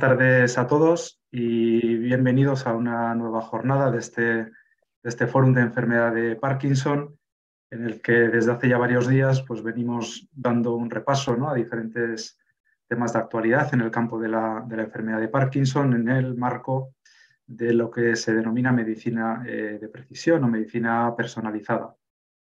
tardes a todos y bienvenidos a una nueva jornada este, de este, Fórum de Enfermedad de Parkinson, en el que desde hace ya varios días pues, venimos dando un repaso a diferentes temas de actualidad en el campo de la, enfermedad de Parkinson en el marco de lo que se denomina medicina eh, de precisión o medicina personalizada.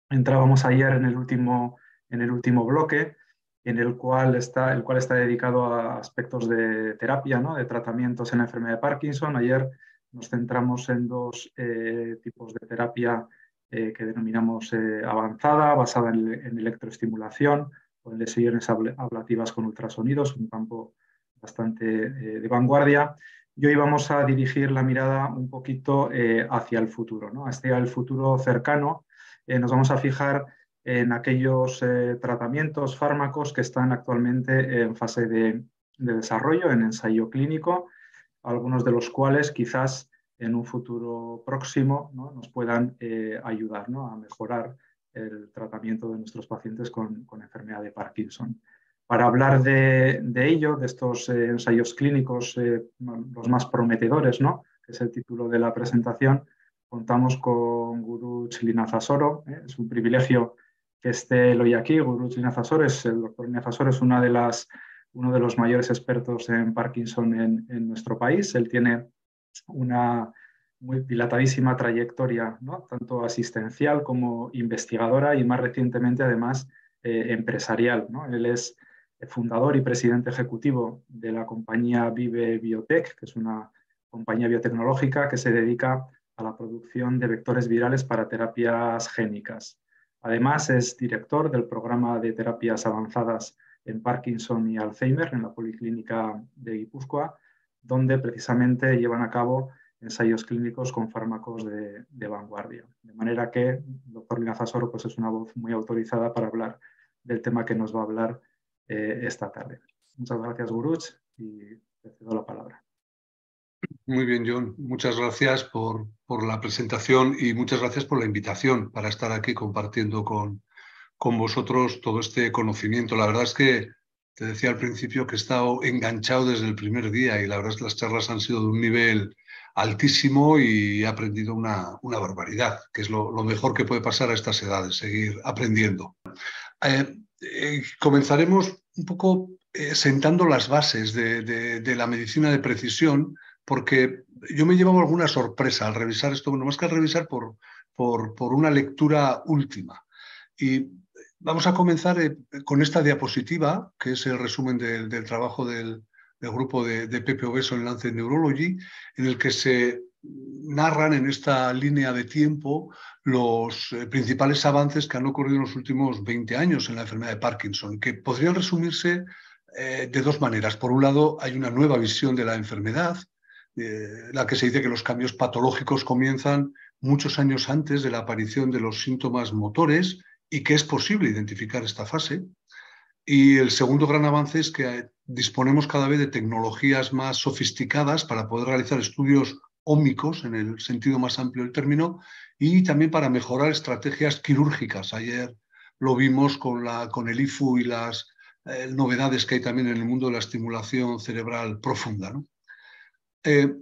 Entrábamos ayer en el último, en el último bloque en el cual está, el cual está dedicado a aspectos de terapia, ¿no? de tratamientos en la enfermedad de Parkinson. Ayer nos centramos en dos eh, tipos de terapia eh, que denominamos eh, avanzada, basada en, electroestimulación o en lesiones ablativas con ultrasonidos, un campo bastante de vanguardia. Y hoy vamos a dirigir la mirada un poquito hacia el futuro, ¿no? hacia el futuro cercano. nos vamos a fijar en aquellos eh, tratamientos, fármacos que están actualmente en fase de, desarrollo, en ensayo clínico, algunos de los cuales quizás en un futuro próximo nos puedan eh, ayudar a mejorar el tratamiento de nuestros pacientes con, enfermedad de Parkinson. Para hablar de, ello, de estos eh, ensayos clínicos, los más prometedores, que es el título de la presentación, contamos con Guru Chilinazasoro. Es un privilegio que este, esté hoy aquí, El doctor Fasores es una de uno de los mayores expertos en Parkinson en, nuestro país. Él tiene una muy dilatadísima trayectoria, tanto asistencial como investigadora y más recientemente, además, eh, empresarial. Él es fundador y presidente ejecutivo de la compañía Vive Biotech, que es una compañía biotecnológica que se dedica a la producción de vectores virales para terapias génicas. Además, es director del programa de terapias avanzadas en Parkinson y Alzheimer en la Policlínica de Guipúzcoa, donde precisamente llevan a cabo ensayos clínicos con fármacos de, vanguardia. De manera que el doctor Linazasoro pues, es una voz muy autorizada para hablar del tema que nos va a hablar eh, esta tarde. Muchas gracias, Guruch, y te cedo la palabra. Muy bien, John. Muchas gracias por, por la presentación y muchas gracias por la invitación para estar aquí compartiendo con, con vosotros todo este conocimiento. La verdad es que te decía al principio que he estado enganchado desde el primer día y la verdad es que las charlas han sido de un nivel altísimo y he aprendido una, barbaridad, que es lo, mejor que puede pasar a estas edades, seguir aprendiendo. Eh, eh, comenzaremos un poco eh, sentando las bases de, de, la medicina de precisión, porque yo me llevado alguna sorpresa al revisar esto, no más que al revisar por, una lectura última. Y vamos a comenzar eh, con esta diapositiva, que es el resumen del, trabajo del, grupo de, de Pepe Obeso en Lancet Neurology, en el que se narran en esta línea de tiempo los eh, principales avances que han ocurrido en los últimos 20 años en la enfermedad de Parkinson, que podrían resumirse eh, de dos maneras. Por un lado, hay una nueva visión de la enfermedad, eh, la que se dice que los cambios patológicos comienzan muchos años antes de la aparición de los síntomas motores y que es posible identificar esta fase. Y el segundo gran avance es que eh, disponemos cada vez de tecnologías más sofisticadas para poder realizar estudios ómicos, en el sentido más amplio del término, y también para mejorar estrategias quirúrgicas. Ayer lo vimos con, la, con el IFU y las eh, novedades que hay también en el mundo de la estimulación cerebral profunda. ¿no? Eh,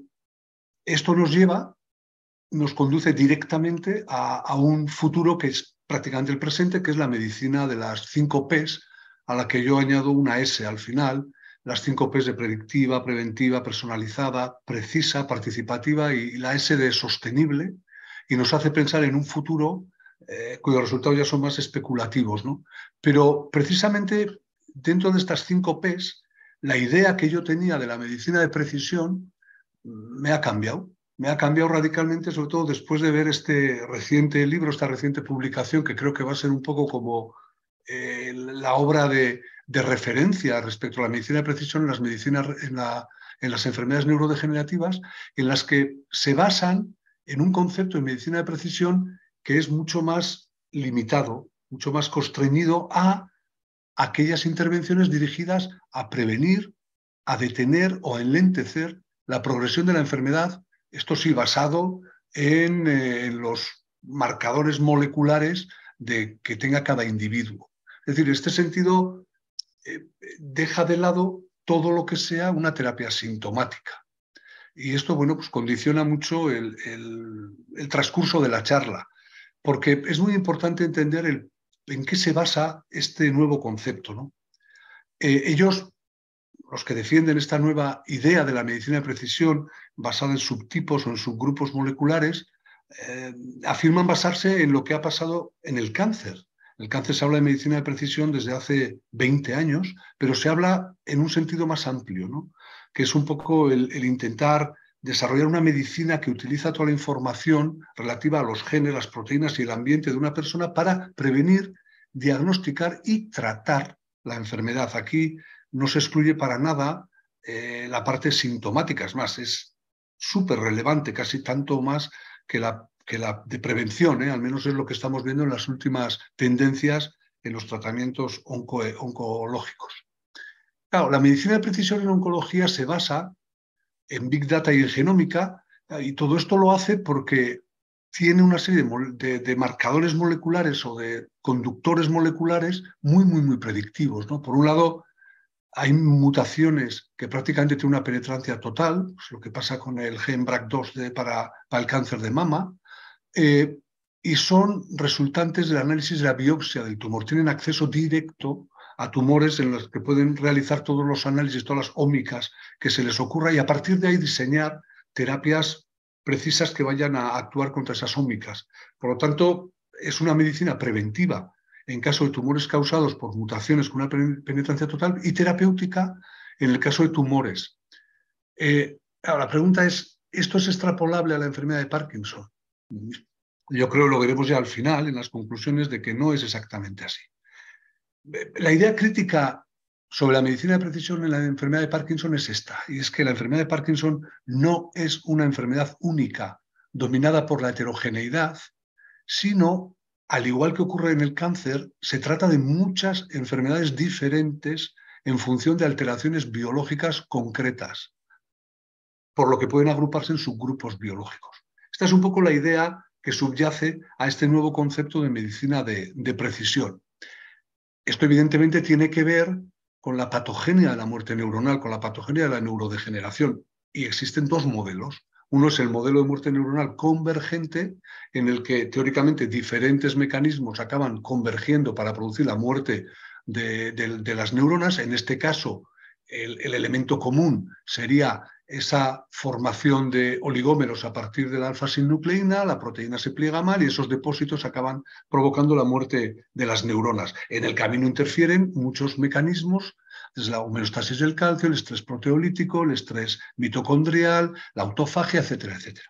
esto nos lleva, nos conduce directamente a, un futuro que es prácticamente el presente, que es la medicina de las 5 Ps, a la que yo añado una S al final, las 5 Ps de predictiva, preventiva, personalizada, precisa, participativa y, la S de sostenible, y nos hace pensar en un futuro eh, cuyos resultados ya son más especulativos. ¿no? Pero precisamente dentro de estas 5 Ps, la idea que yo tenía de la medicina de precisión me ha cambiado. Me ha cambiado radicalmente, sobre todo después de ver este reciente libro, esta reciente publicación, que creo que va a ser un poco como eh, la obra de, referencia respecto a la medicina de precisión en las medicinas, en, en las enfermedades neurodegenerativas, en las que se basan en un concepto de medicina de precisión que es mucho más limitado, mucho más constreñido a aquellas intervenciones dirigidas a prevenir, a detener o a enlentecer la progresión de la enfermedad, esto sí basado eh, en, los marcadores moleculares de, que tenga cada individuo. Es decir, este sentido eh, deja de lado todo lo que sea una terapia sintomática. Y esto, bueno, pues condiciona mucho el, el, transcurso de la charla, porque es muy importante entender el, en qué se basa este nuevo concepto. ¿no? Eh, ellos los que defienden esta nueva idea de la medicina de precisión basada en subtipos o en subgrupos moleculares, eh, afirman basarse en lo que ha pasado en el cáncer. El cáncer se habla de medicina de precisión desde hace 20 años, pero se habla en un sentido más amplio, que es un poco el, el intentar desarrollar una medicina que utiliza toda la información relativa a los genes, las proteínas y el ambiente de una persona para prevenir, diagnosticar y tratar la enfermedad. Aquí no se excluye para nada eh, la parte sintomática, es más, es súper relevante, casi tanto más que la, que la de prevención, ¿eh? al menos es lo que estamos viendo en las últimas tendencias en los tratamientos oncológicos. Claro, la medicina de precisión en oncología se basa en Big Data y en genómica, y todo esto lo hace porque tiene una serie de, de, marcadores moleculares o de conductores moleculares muy, muy, muy predictivos. ¿no? Por un lado, hay mutaciones que prácticamente tienen una penetrancia total, es pues lo que pasa con el gen BRAC2 para, para, el cáncer de mama, eh, y son resultantes del análisis de la biopsia del tumor. Tienen acceso directo a tumores en los que pueden realizar todos los análisis, todas las ómicas que se les ocurra y a partir de ahí diseñar terapias precisas que vayan a actuar contra esas ómicas. Por lo tanto, es una medicina preventiva en caso de tumores causados por mutaciones con una penetrancia total y terapéutica en el caso de tumores. Eh, ahora, la pregunta es, ¿esto es extrapolable a la enfermedad de Parkinson? Yo creo que lo veremos ya al final, en las conclusiones, de que no es exactamente así. Eh, la idea crítica sobre la medicina de precisión en la enfermedad de Parkinson es esta, y es que la enfermedad de Parkinson no es una enfermedad única, dominada por la heterogeneidad, sino al igual que ocurre en el cáncer, se trata de muchas enfermedades diferentes en función de alteraciones biológicas concretas, por lo que pueden agruparse en subgrupos biológicos. Esta es un poco la idea que subyace a este nuevo concepto de medicina de, precisión. Esto evidentemente tiene que ver con la patogenia de la muerte neuronal, con la patogenia de la neurodegeneración. Y existen dos modelos. Uno es el modelo de muerte neuronal convergente, en el que teóricamente diferentes mecanismos acaban convergiendo para producir la muerte de, las neuronas. En este caso, el, elemento común sería esa formación de oligómeros a partir de la alfa-sinucleína, la proteína se pliega mal y esos depósitos acaban provocando la muerte de las neuronas. En el camino interfieren muchos mecanismos es la homeostasis del calcio, el estrés proteolítico, el estrés mitocondrial, la autofagia, etcétera, etcétera.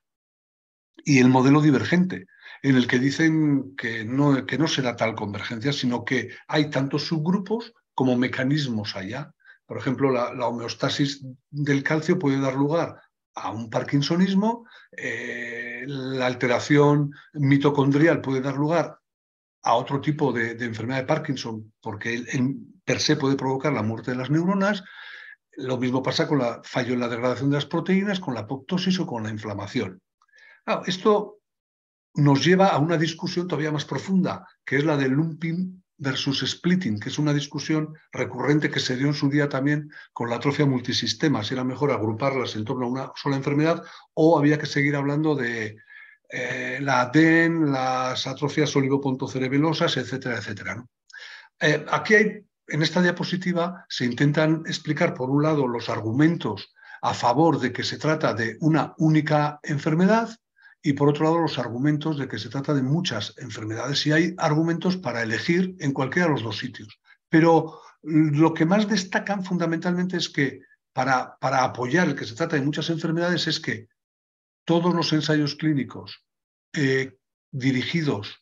Y el modelo divergente, en el que dicen que no, que no será tal convergencia, sino que hay tantos subgrupos como mecanismos allá. Por ejemplo, la, homeostasis del calcio puede dar lugar a un parkinsonismo, eh, la alteración mitocondrial puede dar lugar a otro tipo de, enfermedad de Parkinson, porque el, se puede provocar la muerte de las neuronas. Lo mismo pasa con la fallo en la degradación de las proteínas, con la apoptosis o con la inflamación. Ah, esto nos lleva a una discusión todavía más profunda, que es la del lumping versus splitting, que es una discusión recurrente que se dio en su día también con la atrofia multisistema, si era mejor agruparlas en torno a una sola enfermedad o había que seguir hablando de eh, la ADN, las atrofias oligopontocerebelosas, etcétera, etcétera. Eh, aquí hay en esta diapositiva se intentan explicar, por un lado, los argumentos a favor de que se trata de una única enfermedad y, por otro lado, los argumentos de que se trata de muchas enfermedades. Y hay argumentos para elegir en cualquiera de los dos sitios. Pero lo que más destacan fundamentalmente es que para, para apoyar el que se trata de muchas enfermedades es que todos los ensayos clínicos eh, dirigidos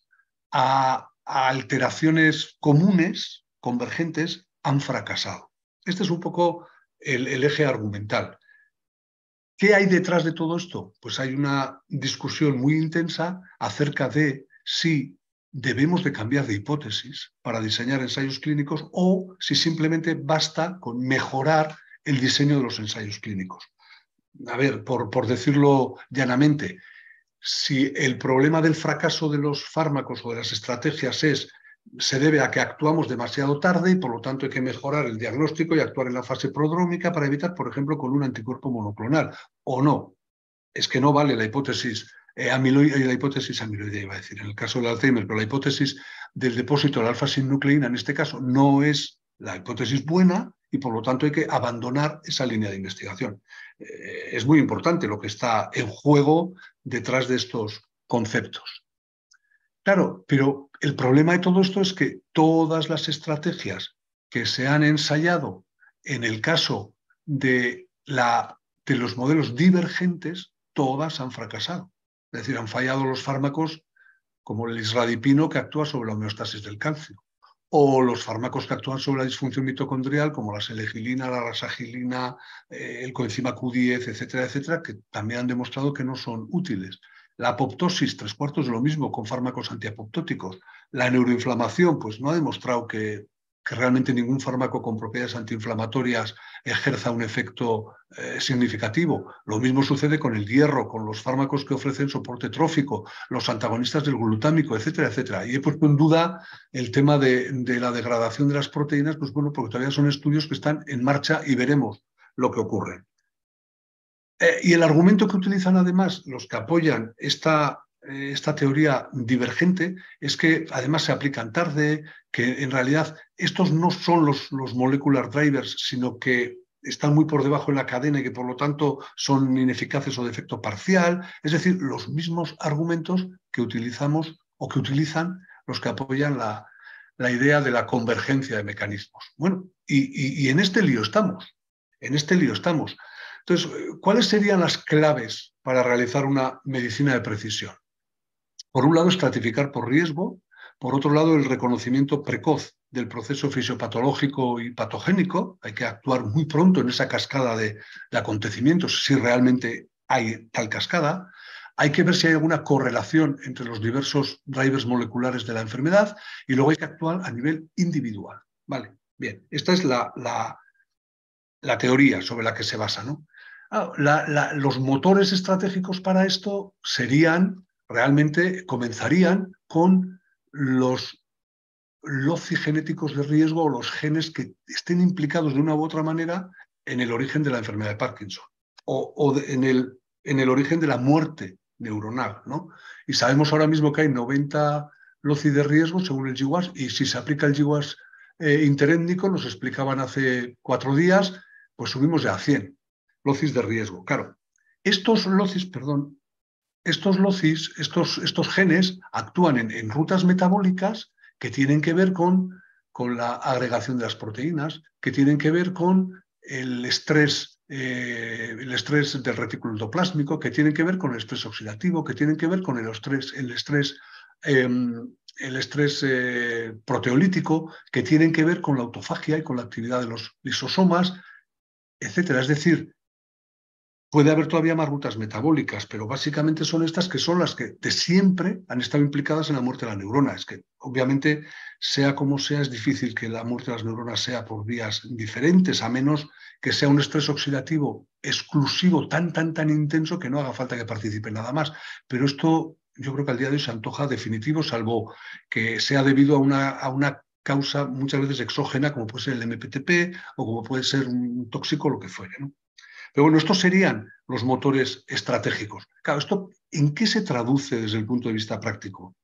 a alteraciones comunes, convergentes han fracasado. Este es un poco el, eje argumental. ¿Qué hay detrás de todo esto? Pues hay una discusión muy intensa acerca de si debemos de cambiar de hipótesis para diseñar ensayos clínicos o si simplemente basta con mejorar el diseño de los ensayos clínicos. A ver, por decirlo llanamente, si el problema del fracaso de los fármacos o de las estrategias es se debe a que actuamos demasiado tarde y por lo tanto hay que mejorar el diagnóstico y actuar en la fase prodrómica para evitar, por ejemplo, con un anticuerpo monoclonal. O no, es que no vale la hipótesis eh, amiloide, la hipótesis amiloide, iba a decir, en el caso del Alzheimer, pero la hipótesis del depósito de la alfa-sinucleína en este caso no es la hipótesis buena y por lo tanto hay que abandonar esa línea de investigación. Eh, es muy importante lo que está en juego detrás de estos conceptos. Claro, pero el problema de todo esto es que todas las estrategias que se han ensayado en el caso de, los modelos divergentes, todas han fracasado. Es decir, han fallado los fármacos como el isradipino que actúa sobre la homeostasis del calcio, o los fármacos que actúan sobre la disfunción mitocondrial como la selegilina, la rasagilina, eh, el coenzima Q10, etcétera, etcétera, que también han demostrado que no son útiles. La apoptosis, tres cuartos de lo mismo con fármacos antiapoptóticos. La neuroinflamación, pues no ha demostrado que, realmente ningún fármaco con propiedades antiinflamatorias ejerza un efecto eh, significativo. Lo mismo sucede con el hierro, con los fármacos que ofrecen soporte trófico, los antagonistas del glutámico, etcétera, etcétera. Y he puesto en duda el tema de, de la degradación de las proteínas, pues bueno, porque todavía son estudios que están en marcha y veremos lo que ocurre. Eh, y el argumento que utilizan además los que apoyan eh, esta, teoría divergente es que además se aplican tarde, que en realidad estos no son los, los molecular drivers, sino que están muy por debajo de la cadena y que por lo tanto son ineficaces o de efecto parcial. Es decir, los mismos argumentos que utilizamos o que utilizan los que apoyan la, idea de la convergencia de mecanismos. Bueno, y en este lío estamos. En este lío estamos. Entonces, ¿cuáles serían las claves para realizar una medicina de precisión? Por un lado, estratificar por riesgo, por otro lado, el reconocimiento precoz del proceso fisiopatológico y patogénico. Hay que actuar muy pronto en esa cascada de, acontecimientos, si realmente hay tal cascada. Hay que ver si hay alguna correlación entre los diversos drivers moleculares de la enfermedad y luego hay que actuar a nivel individual. Vale, bien, esta es la, la teoría sobre la que se basa. ¿no? Ah, los motores estratégicos para esto serían, realmente comenzarían con los loci genéticos de riesgo o los genes que estén implicados de una u otra manera en el origen de la enfermedad de Parkinson o, en, el, en, el, origen de la muerte neuronal. Y sabemos ahora mismo que hay 90 loci de riesgo según el GWAS y si se aplica el GWAS eh, interétnico, nos explicaban hace cuatro días, pues subimos ya a 100 locis de riesgo. Claro, estos locis, perdón, estos locis, estos, estos genes actúan en, rutas metabólicas que tienen que ver con, con la agregación de las proteínas, que tienen que ver con el estrés, eh, el estrés del retículo endoplásmico, que tienen que ver con el estrés oxidativo, que tienen que ver con el estrés, el estrés, em, el estrés eh, proteolítico, que tienen que ver con la autofagia y con la actividad de los lisosomas, etc. Es decir, Puede haber todavía más rutas metabólicas, pero básicamente son estas que son las que de siempre han estado implicadas en la muerte de la neurona. Es que, obviamente, sea como sea, es difícil que la muerte de las neuronas sea por vías diferentes, a menos que sea un estrés oxidativo exclusivo tan, tan, tan intenso que no haga falta que participe nada más. Pero esto yo creo que al día de hoy se antoja definitivo, salvo que sea debido a una, a una causa muchas veces exógena, como puede ser el MPTP o como puede ser un tóxico, lo que fuere. ¿no? Pero bueno, estos serían los motores estratégicos. Claro, esto, ¿en qué se traduce desde el punto de vista práctico?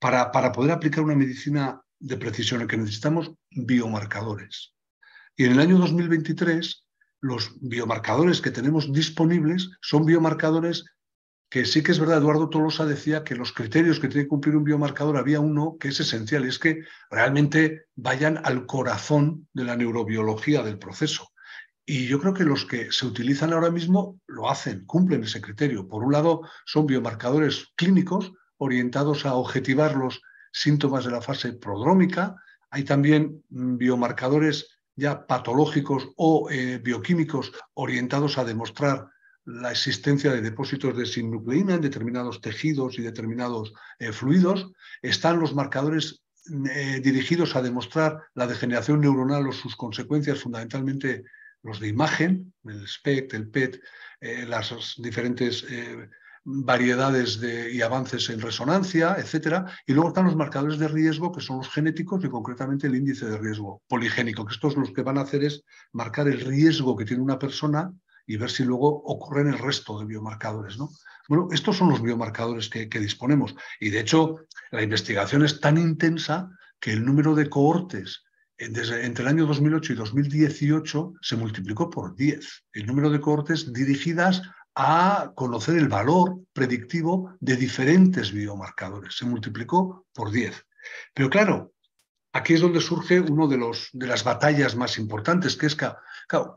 Para, poder aplicar una medicina de precisión en que necesitamos biomarcadores. Y en el año 2023, los biomarcadores que tenemos disponibles son biomarcadores que sí que es verdad, Eduardo Tolosa decía que los criterios que tiene que cumplir un biomarcador había uno que es esencial, es que realmente vayan al corazón de la neurobiología del proceso. Y yo creo que los que se utilizan ahora mismo lo hacen, cumplen ese criterio. Por un lado, son biomarcadores clínicos orientados a objetivar los síntomas de la fase prodrómica. Hay también mm, biomarcadores ya patológicos o eh, bioquímicos orientados a demostrar la existencia de depósitos de sinucleína en determinados tejidos y determinados eh, fluidos. Están los marcadores mm, eh, dirigidos a demostrar la degeneración neuronal o sus consecuencias fundamentalmente los de imagen, el SPECT, el PET, eh, las diferentes eh, variedades de, y avances en resonancia, etcétera, y luego están los marcadores de riesgo, que son los genéticos y concretamente el índice de riesgo poligénico, que estos los que van a hacer es marcar el riesgo que tiene una persona y ver si luego ocurren el resto de biomarcadores. ¿no? Bueno, estos son los biomarcadores que, disponemos. Y de hecho, la investigación es tan intensa que el número de cohortes entre el año 2008 y 2018 se multiplicó por 10 el número de cortes dirigidas a conocer el valor predictivo de diferentes biomarcadores. Se multiplicó por 10. Pero claro, aquí es donde surge una de, de las batallas más importantes, que es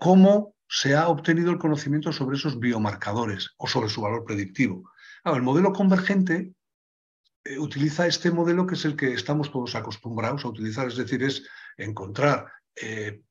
cómo se ha obtenido el conocimiento sobre esos biomarcadores o sobre su valor predictivo. el modelo convergente eh, utiliza este modelo que es el que estamos todos acostumbrados a utilizar, es decir, es encontrar eh,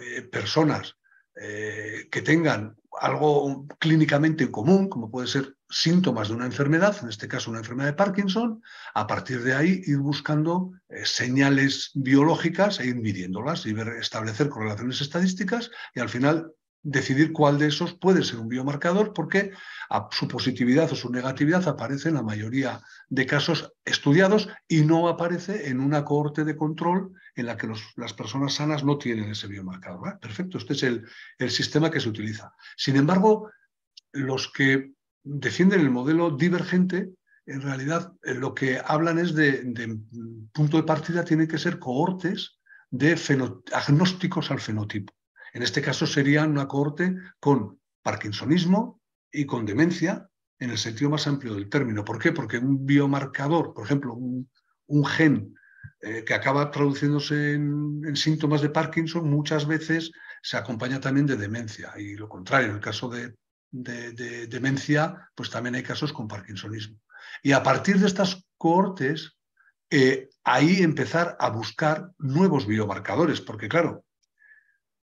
eh, personas eh, que tengan algo clínicamente común, como puede ser síntomas de una enfermedad, en este caso una enfermedad de Parkinson, a partir de ahí ir buscando señales biológicas e ir midiéndolas y ver, establecer correlaciones estadísticas y al final decidir cuál de esos puede ser un biomarcador porque a su positividad o su negatividad aparece en la mayoría de casos estudiados y no aparece en una cohorte de control en la que las personas sanas no tienen ese biomarcador. Perfecto, este es el, sistema que se utiliza. Sin embargo, los que defienden el modelo divergente, en realidad eh, lo que hablan es de, mm, punto de partida, tienen que ser cohortes de agnósticos al fenotipo. En este caso sería una cohorte con parkinsonismo y con demencia en el sentido más amplio del término. ¿Por qué? Porque un biomarcador, por ejemplo, un gen eh, que acaba traduciéndose en, síntomas de Parkinson, muchas veces se acompaña también de demencia. Y lo contrario, en el caso de, demencia, pues también hay casos con parkinsonismo. Y a partir de estas cohortes, eh, ahí empezar a buscar nuevos biomarcadores, porque claro,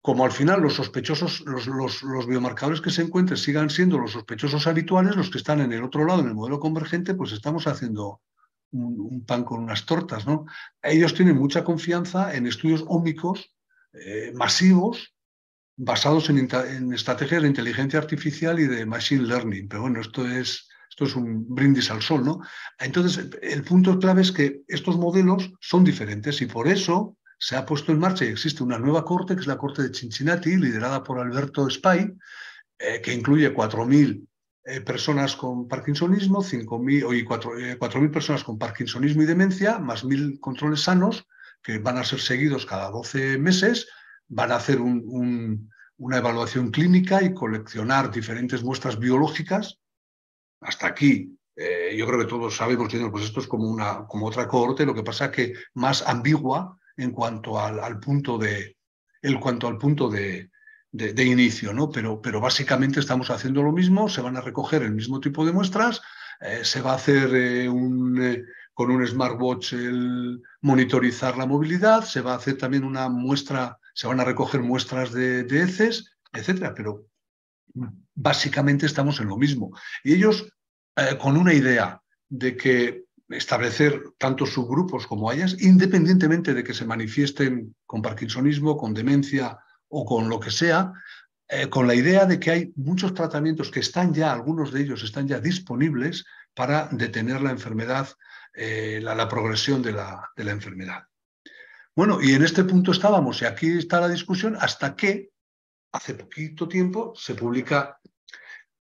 como al final los sospechosos, los, los, biomarcadores que se encuentren sigan siendo los sospechosos habituales, los que están en el otro lado, en el modelo convergente, pues estamos haciendo un, pan con unas tortas. ¿no? Ellos tienen mucha confianza en estudios ómicos eh, masivos basados en, estrategias de inteligencia artificial y de machine learning. Pero bueno, esto es, esto es un brindis al sol. ¿no? Entonces, el punto clave es que estos modelos son diferentes y por eso se ha puesto en marcha y existe una nueva corte, que es la corte de Cincinnati, liderada por Alberto Spy, eh, que incluye 4.000 eh, personas con parkinsonismo, 4.000 eh, personas con parkinsonismo y demencia, más 1.000 controles sanos, que van a ser seguidos cada 12 meses, van a hacer una evaluación clínica y coleccionar diferentes muestras biológicas. Hasta aquí, eh, yo creo que todos sabemos, pues esto es como, una, como otra cohorte, lo que pasa es que más ambigua en cuanto al, punto de, en cuanto al punto de, de, inicio, ¿no? Pero, pero básicamente estamos haciendo lo mismo, se van a recoger el mismo tipo de muestras, eh, se va a hacer eh, un, eh, con un smartwatch el monitorizar la movilidad, se va a hacer también una muestra, se van a recoger muestras de, de heces, etcétera, pero básicamente estamos en lo mismo. Y ellos con una idea de que establecer tantos subgrupos como hayas, independientemente de que se manifiesten con parkinsonismo, con demencia, o con lo que sea, eh, con la idea de que hay muchos tratamientos que están ya, algunos de ellos están ya disponibles para detener la enfermedad, eh, la, progresión de la, de la enfermedad. Bueno, y en este punto estábamos, y aquí está la discusión, hasta que hace poquito tiempo se publica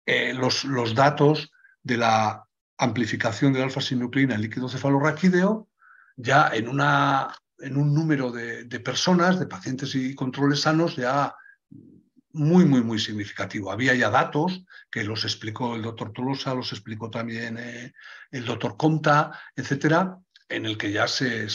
eh, los, datos de la amplificación de la alfa-sinucleína en líquido cefalorraquídeo, ya en una en un número de, personas, de pacientes y controles sanos ya muy, muy, muy significativo. Había ya datos que los explicó el doctor Tolosa, los explicó también eh, el doctor Conta, etcétera, en el que ya se,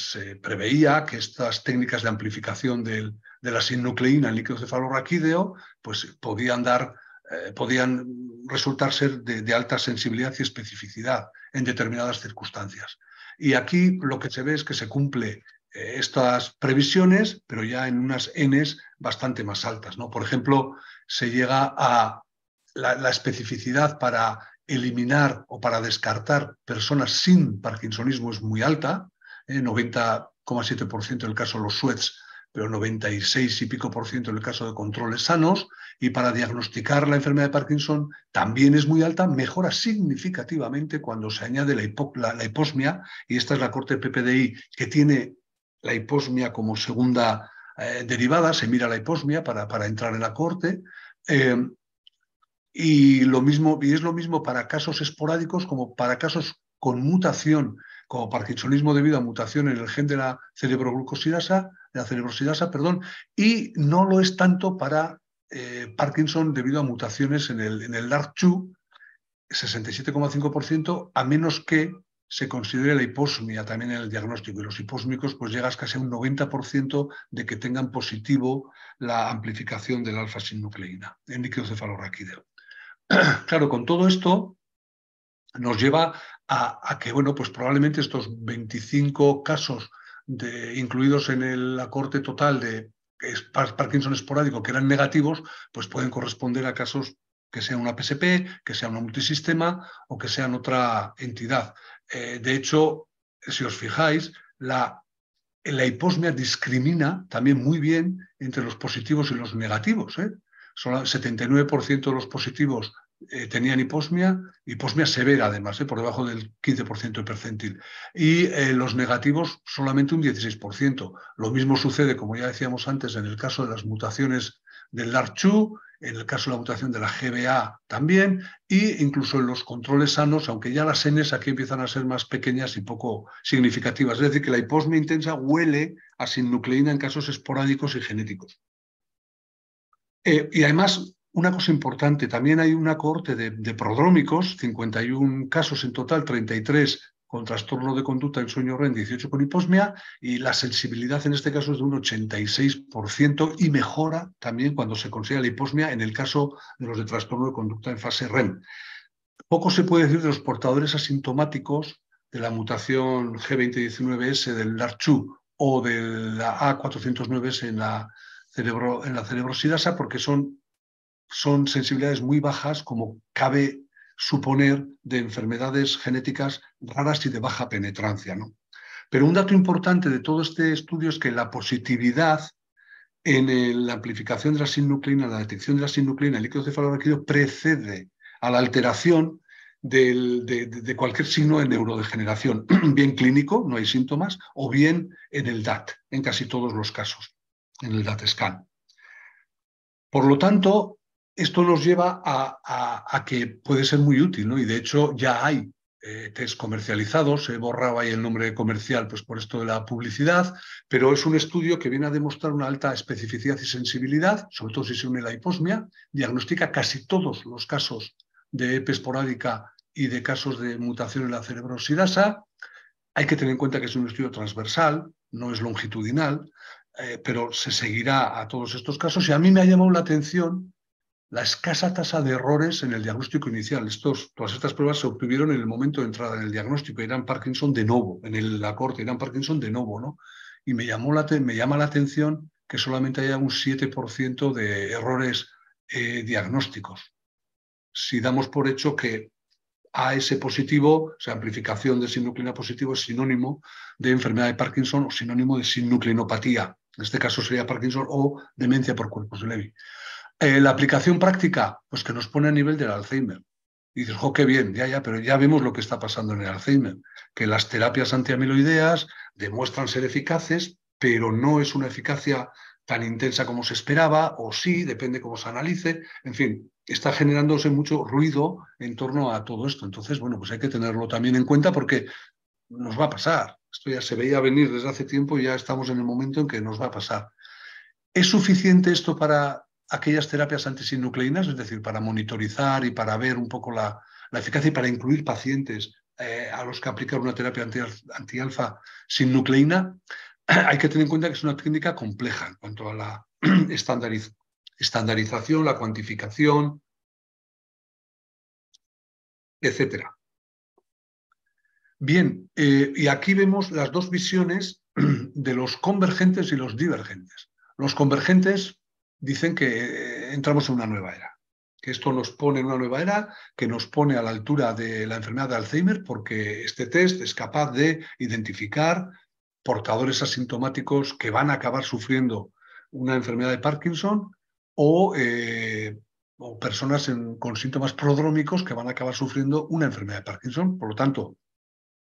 preveía que estas técnicas de amplificación de la sinucleína en líquido cefalorraquídeo pues, podían, dar, eh, podían resultar ser de, alta sensibilidad y especificidad en determinadas circunstancias. Y aquí lo que se ve es que se cumple eh, estas previsiones, pero ya en unas N bastante más altas. ¿no? Por ejemplo, se llega a la, especificidad para eliminar o para descartar personas sin parkinsonismo es muy alta, 90,7% ¿eh? en el caso de los SUEDs, pero 96 y pico por ciento en el caso de controles sanos, y para diagnosticar la enfermedad de Parkinson también es muy alta, mejora significativamente cuando se añade la hiposmia, y esta es la corte PPDI que tiene la hiposmia como segunda eh, derivada, se mira la hiposmia para, para entrar en la corte. Eh, y, lo mismo, y es lo mismo para casos esporádicos como para casos con mutación, como parkinsonismo debido a mutación en el gen de la cerebroglucosidasa, la cerebrosidasa, perdón, y no lo es tanto para eh, Parkinson debido a mutaciones en el, en el 67,5%, a menos que se considere la hiposmia también en el diagnóstico y los hiposmicos pues llegas casi a un 90% de que tengan positivo la amplificación del alfa-sinucleína en líquido cefalorraquídeo. claro, con todo esto nos lleva a, que, bueno, pues probablemente estos 25 casos incluidos en el, la corte total de Parkinson esporádico que eran negativos, pues pueden corresponder a casos que sea una PSP, que sea un multisistema o que sean otra entidad. Eh, de hecho, si os fijáis, la, la hiposmia discrimina también muy bien entre los positivos y los negativos. ¿eh? el 79% de los positivos eh, tenían hiposmia, hiposmia severa además, por debajo del 15% percentil. Y los negativos solamente un 16%. Lo mismo sucede, como ya decíamos antes, en el caso de las mutaciones del LARCHU, en el caso de la mutación de la GBA también, e incluso en los controles sanos, aunque ya las Ns aquí empiezan a ser más pequeñas y poco significativas. Es decir, que la hiposmia intensa huele a sinucleina en casos esporádicos y genéticos. Eh, y además, una cosa importante, también hay una corte de, de prodrómicos, 51 casos en total, 33 con trastorno de conducta en sueño REM 18 con hiposmia y la sensibilidad en este caso es de un 86% y mejora también cuando se considera la hiposmia en el caso de los de trastorno de conducta en fase REM. Poco se puede decir de los portadores asintomáticos de la mutación G2019S del LARCHU o de la A409S en la, cerebro, en la cerebrosidasa porque son, son sensibilidades muy bajas como cabe suponer de enfermedades genéticas raras y de baja penetrancia. ¿no? Pero un dato importante de todo este estudio es que la positividad en la amplificación de la sinucleína, la detección de la sinucleína el líquido cefalorraquídeo precede a la alteración de, de, cualquier signo de neurodegeneración, bien clínico, no hay síntomas, o bien en el DAT, en casi todos los casos, en el DAT scan. Por lo tanto, esto nos lleva a, que puede ser muy útil, ¿no? Y de hecho ya hay eh, test comercializados, he borrado ahí el nombre comercial pues por esto de la publicidad, pero es un estudio que viene a demostrar una alta especificidad y sensibilidad, sobre todo si se une la hiposmia, diagnostica casi todos los casos de EP esporádica y de casos de mutación en la cerebrosidasa. Hay que tener en cuenta que es un estudio transversal, no es longitudinal, eh, pero se seguirá a todos estos casos. Y a mí me ha llamado la atención la escasa tasa de errores en el diagnóstico inicial. Estos, todas estas pruebas se obtuvieron en el momento de entrada en el diagnóstico, eran Parkinson de novo, en la corte, eran Parkinson de novo, ¿no? Y me, llamó la, me llama la atención que solamente haya un 7% de errores eh, diagnósticos. Si damos por hecho que AS positivo, o sea, amplificación de sinuclina positivo, es sinónimo de enfermedad de Parkinson o sinónimo de sinucleinopatía. En este caso sería Parkinson o demencia por cuerpos de eh, la aplicación práctica, pues que nos pone a nivel del Alzheimer. Y dices, jo, qué bien, ya, ya, pero ya vemos lo que está pasando en el Alzheimer, que las terapias antiamiloideas demuestran ser eficaces, pero no es una eficacia tan intensa como se esperaba, o sí, depende cómo se analice. En fin, está generándose mucho ruido en torno a todo esto. Entonces, bueno, pues hay que tenerlo también en cuenta porque nos va a pasar. Esto ya se veía venir desde hace tiempo y ya estamos en el momento en que nos va a pasar. ¿Es suficiente esto para aquellas terapias antisinucleinas, es decir, para monitorizar y para ver un poco la, eficacia y para incluir pacientes eh, a los que aplican una terapia antialfa sin nucleína, hay que tener en cuenta que es una técnica compleja en cuanto a la estandarización, la cuantificación, etcétera. Bien, eh, y aquí vemos las dos visiones de los convergentes y los divergentes. Los convergentes dicen que eh, entramos en una nueva era, que esto nos pone en una nueva era, que nos pone a la altura de la enfermedad de Alzheimer, porque este test es capaz de identificar portadores asintomáticos que van a acabar sufriendo una enfermedad de Parkinson o, eh, personas con síntomas prodrómicos que van a acabar sufriendo una enfermedad de Parkinson. Por lo tanto,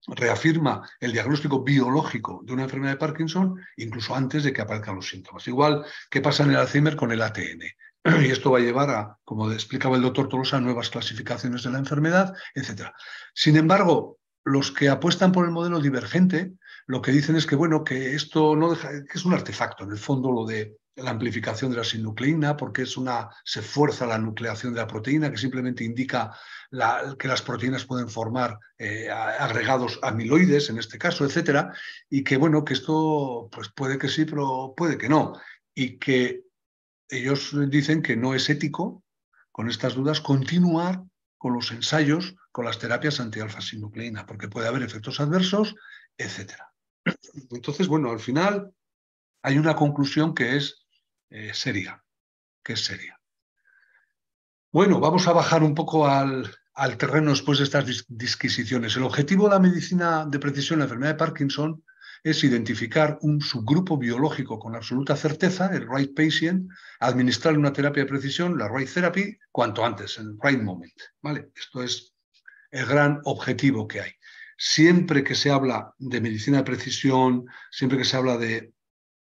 reafirma el diagnóstico biológico de una enfermedad de Parkinson incluso antes de que aparezcan los síntomas. Igual que pasa en el Alzheimer con el ATN. Y esto va a llevar a, como explicaba el doctor Tolosa, nuevas clasificaciones de la enfermedad, etc. Sin embargo, los que apuestan por el modelo divergente, lo que dicen es que, bueno, que esto no deja, que es un artefacto, en el fondo, lo de la amplificación de la sinucleína, porque es una, se fuerza la nucleación de la proteína, que simplemente indica que las proteínas pueden formar eh, agregados amiloides, en este caso, etcétera, y que bueno, que esto pues puede que sí, pero puede que no, y que ellos dicen que no es ético, con estas dudas, continuar con los ensayos, con las terapias anti-alfa-sinucleína, porque puede haber efectos adversos, etcétera. Entonces, bueno, al final hay una conclusión que es Sería, eh, seria, que es Bueno, vamos a bajar un poco al, terreno después de estas disquisiciones. El objetivo de la medicina de precisión en la enfermedad de Parkinson es identificar un subgrupo biológico con absoluta certeza, el right patient, administrarle una terapia de precisión, la right therapy, cuanto antes, en el right moment. ¿vale? Esto es el gran objetivo que hay. Siempre que se habla de medicina de precisión, siempre que se habla de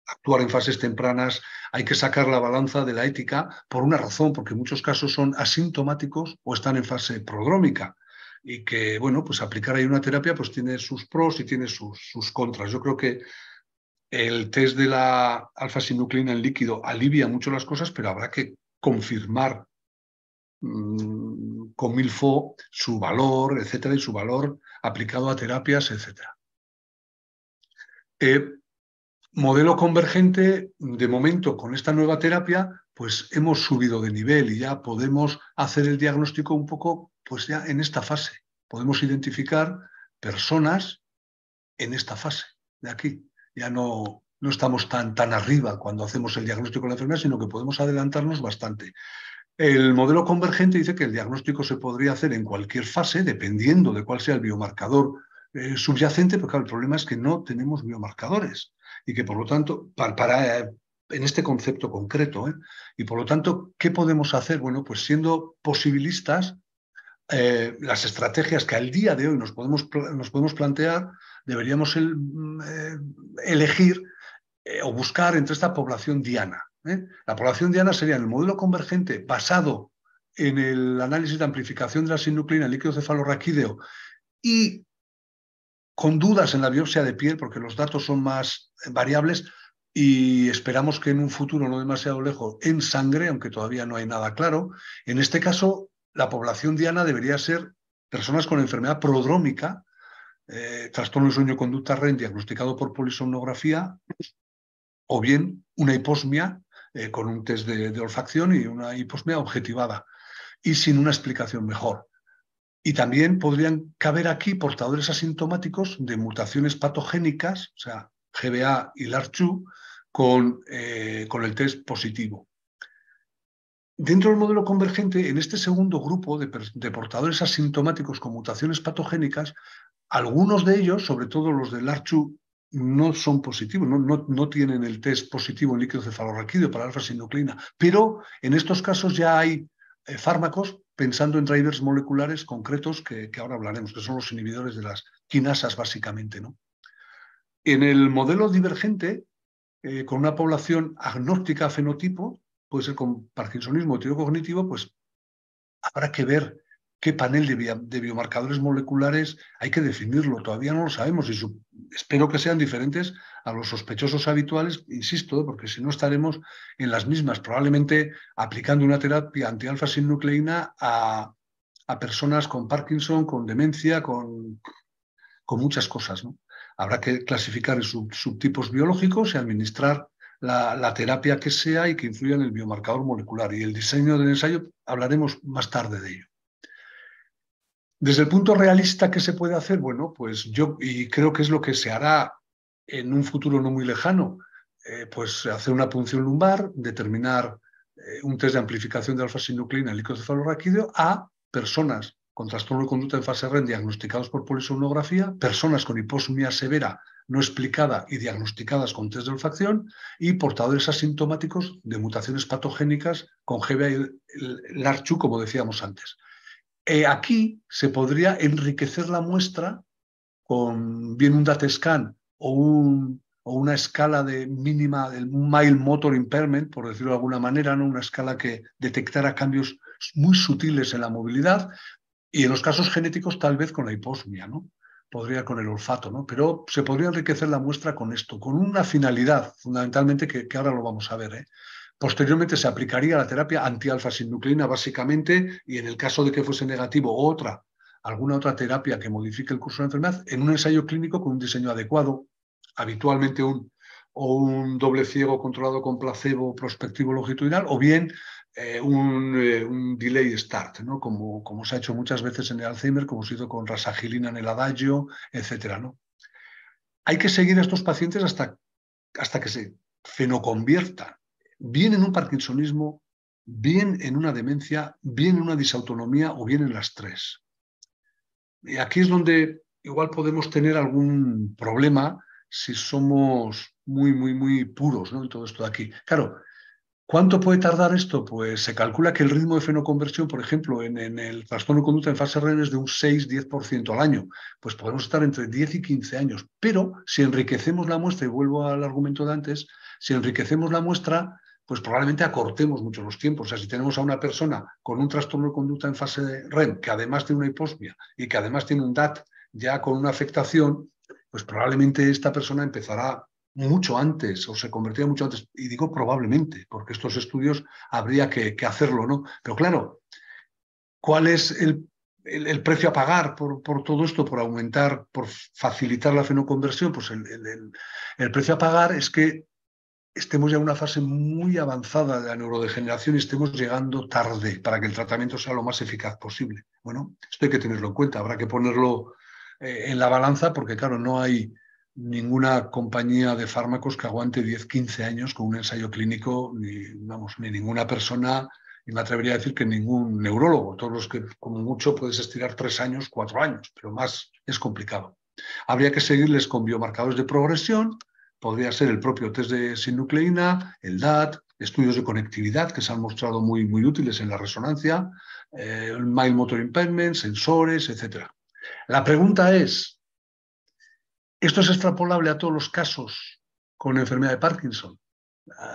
actuar en fases tempranas, hay que sacar la balanza de la ética por una razón, porque muchos casos son asintomáticos o están en fase prodrómica y que, bueno, pues aplicar ahí una terapia pues tiene sus pros y tiene sus, contras. Yo creo que el test de la alfa-sinucleína en líquido alivia mucho las cosas, pero habrá que confirmar mm, con Milfo su valor, etcétera, y su valor aplicado a terapias, etcétera. Eh, modelo convergente, de momento con esta nueva terapia, pues hemos subido de nivel y ya podemos hacer el diagnóstico un poco, pues ya en esta fase. Podemos identificar personas en esta fase de aquí. Ya no, no estamos tan, tan arriba cuando hacemos el diagnóstico de la enfermedad, sino que podemos adelantarnos bastante. El modelo convergente dice que el diagnóstico se podría hacer en cualquier fase, dependiendo de cuál sea el biomarcador eh, subyacente, porque el problema es que no tenemos biomarcadores y que por lo tanto, para, eh, en este concepto concreto, eh, y por lo tanto, ¿qué podemos hacer? Bueno, pues siendo posibilistas, eh, las estrategias que al día de hoy nos podemos, nos podemos plantear, deberíamos mm, elegir o buscar entre esta población diana. La población diana sería el modelo convergente basado en el análisis de amplificación de la sinuclina líquido cefalorraquídeo y con dudas en la biopsia de piel porque los datos son más variables y esperamos que en un futuro no demasiado lejos en sangre, aunque todavía no hay nada claro. En este caso, la población diana debería ser personas con enfermedad prodrómica, eh, trastorno de sueño-conducta REN diagnosticado por polisomnografía o bien una hiposmia eh, con un test de, de olfacción y una hiposmia objetivada y sin una explicación mejor. Y también podrían caber aquí portadores asintomáticos de mutaciones patogénicas, o sea, GBA y LARCHU, con, eh, con el test positivo. Dentro del modelo convergente, en este segundo grupo de, portadores asintomáticos con mutaciones patogénicas, algunos de ellos, sobre todo los del LARCHU, no son positivos, no, no, tienen el test positivo en líquido cefalorraquídeo para alfa-sinucleína, pero en estos casos ya hay eh, fármacos pensando en drivers moleculares concretos que, ahora hablaremos, que son los inhibidores de las quinasas básicamente. ¿no? En el modelo divergente, eh, con una población agnóstica fenotipo, puede ser con parkinsonismo o cognitivo, pues habrá que ver qué panel de, biomarcadores moleculares hay que definirlo. Todavía no lo sabemos y espero que sean diferentes a los sospechosos habituales, insisto, porque si no estaremos en las mismas, probablemente aplicando una terapia antialfa sin a, a personas con Parkinson, con demencia, con, muchas cosas. Habrá que clasificar en subtipos biológicos y administrar la, terapia que sea y que influya en el biomarcador molecular. Y el diseño del ensayo hablaremos más tarde de ello. Desde el punto realista, que se puede hacer? Bueno, pues yo y creo que es lo que se hará en un futuro no muy lejano, eh, pues hacer una punción lumbar, determinar eh, un test de amplificación de alfa-sinucleína en cefalorraquídeo a personas con trastorno de conducta en fase REN diagnosticados por polisomnografía, personas con hiposmia severa no explicada y diagnosticadas con test de olfacción y portadores asintomáticos de mutaciones patogénicas con GBA y LARCHU, como decíamos antes. Eh, aquí se podría enriquecer la muestra con bien un data o, o una escala de mínima del mild motor impairment, por decirlo de alguna manera, ¿no? una escala que detectara cambios muy sutiles en la movilidad y en los casos genéticos tal vez con la hiposmia, ¿no? podría con el olfato, ¿no? pero se podría enriquecer la muestra con esto, con una finalidad fundamentalmente que, ahora lo vamos a ver. ¿eh? Posteriormente se aplicaría la terapia antialfa-sinucleína básicamente y en el caso de que fuese negativo otra, alguna otra terapia que modifique el curso de la enfermedad, en un ensayo clínico con un diseño adecuado, habitualmente un, o un doble ciego controlado con placebo prospectivo longitudinal o bien eh, eh, un, delay start, ¿no? como, como se ha hecho muchas veces en el Alzheimer, como se hizo con rasagilina en el adagio, etc. ¿no? Hay que seguir a estos pacientes hasta, hasta que se fenoconviertan bien en un parkinsonismo, bien en una demencia, bien en una disautonomía o bien en las tres. Y aquí es donde igual podemos tener algún problema si somos muy, muy, muy puros ¿no? en todo esto de aquí. Claro, ¿cuánto puede tardar esto? Pues se calcula que el ritmo de fenoconversión, por ejemplo, en, en el trastorno de conducta en fase renal es de un 6-10% al año. Pues podemos estar entre 10 y 15 años. Pero si enriquecemos la muestra, y vuelvo al argumento de antes, si enriquecemos la muestra, pues probablemente acortemos mucho los tiempos. O sea, si tenemos a una persona con un trastorno de conducta en fase de REM, que además tiene una hiposmia y que además tiene un DAT ya con una afectación, pues probablemente esta persona empezará mucho antes o se convertirá mucho antes. Y digo probablemente, porque estos estudios habría que, hacerlo, ¿no? Pero claro, ¿cuál es el precio a pagar por, por, todo esto, por aumentar, por facilitar la fenoconversión, pues el, el, precio a pagar es que estemos ya en una fase muy avanzada de la neurodegeneración y estemos llegando tarde para que el tratamiento sea lo más eficaz posible. Bueno, esto hay que tenerlo en cuenta, habrá que ponerlo eh, en la balanza porque, claro, no hay ninguna compañía de fármacos que aguante 10, 15 años con un ensayo clínico, ni, ni ninguna persona, y me atrevería a decir que ningún neurólogo, todos los que como mucho puedes estirar tres años, cuatro años, pero más es complicado. Habría que seguirles con biomarcadores de progresión, podría ser el propio test de sinucleína, el DAT, estudios de conectividad que se han mostrado muy, muy útiles en la resonancia, el eh, mild motor impairment, sensores, etc. La pregunta es, ¿esto es extrapolable a todos los casos con enfermedad de Parkinson?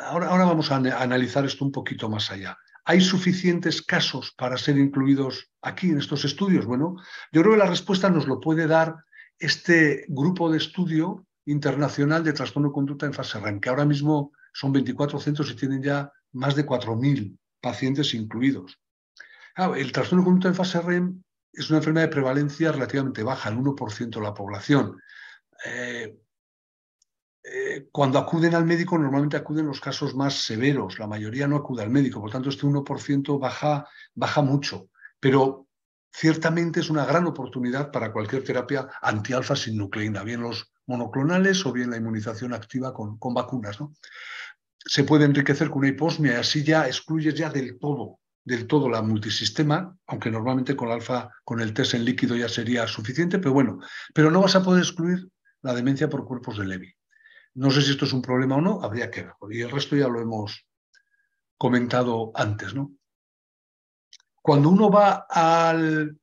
Ahora, ahora vamos a analizar esto un poquito más allá. ¿Hay suficientes casos para ser incluidos aquí en estos estudios? Bueno, yo creo que la respuesta nos lo puede dar este grupo de estudio internacional de trastorno de conducta en fase REM, que ahora mismo son 24 centros y tienen ya más de 4.000 pacientes incluidos. el trastorno de conducta en fase REM es una enfermedad de prevalencia relativamente baja, el 1% de la población. Eh, eh, cuando acuden al médico, normalmente acuden los casos más severos, la mayoría no acude al médico, por lo tanto, este 1% baja, baja mucho, pero ciertamente es una gran oportunidad para cualquier terapia antialfa sin nucleína, bien los monoclonales o bien la inmunización activa con, vacunas. Se puede enriquecer con una hiposmia y así ya excluyes ya del todo, del todo la multisistema, aunque normalmente con alfa, con el test en líquido ya sería suficiente, pero bueno, pero no vas a poder excluir la demencia por cuerpos de Levy. No sé si esto es un problema o no, habría que ver. Y el resto ya lo hemos comentado antes, ¿no? Cuando uno va al,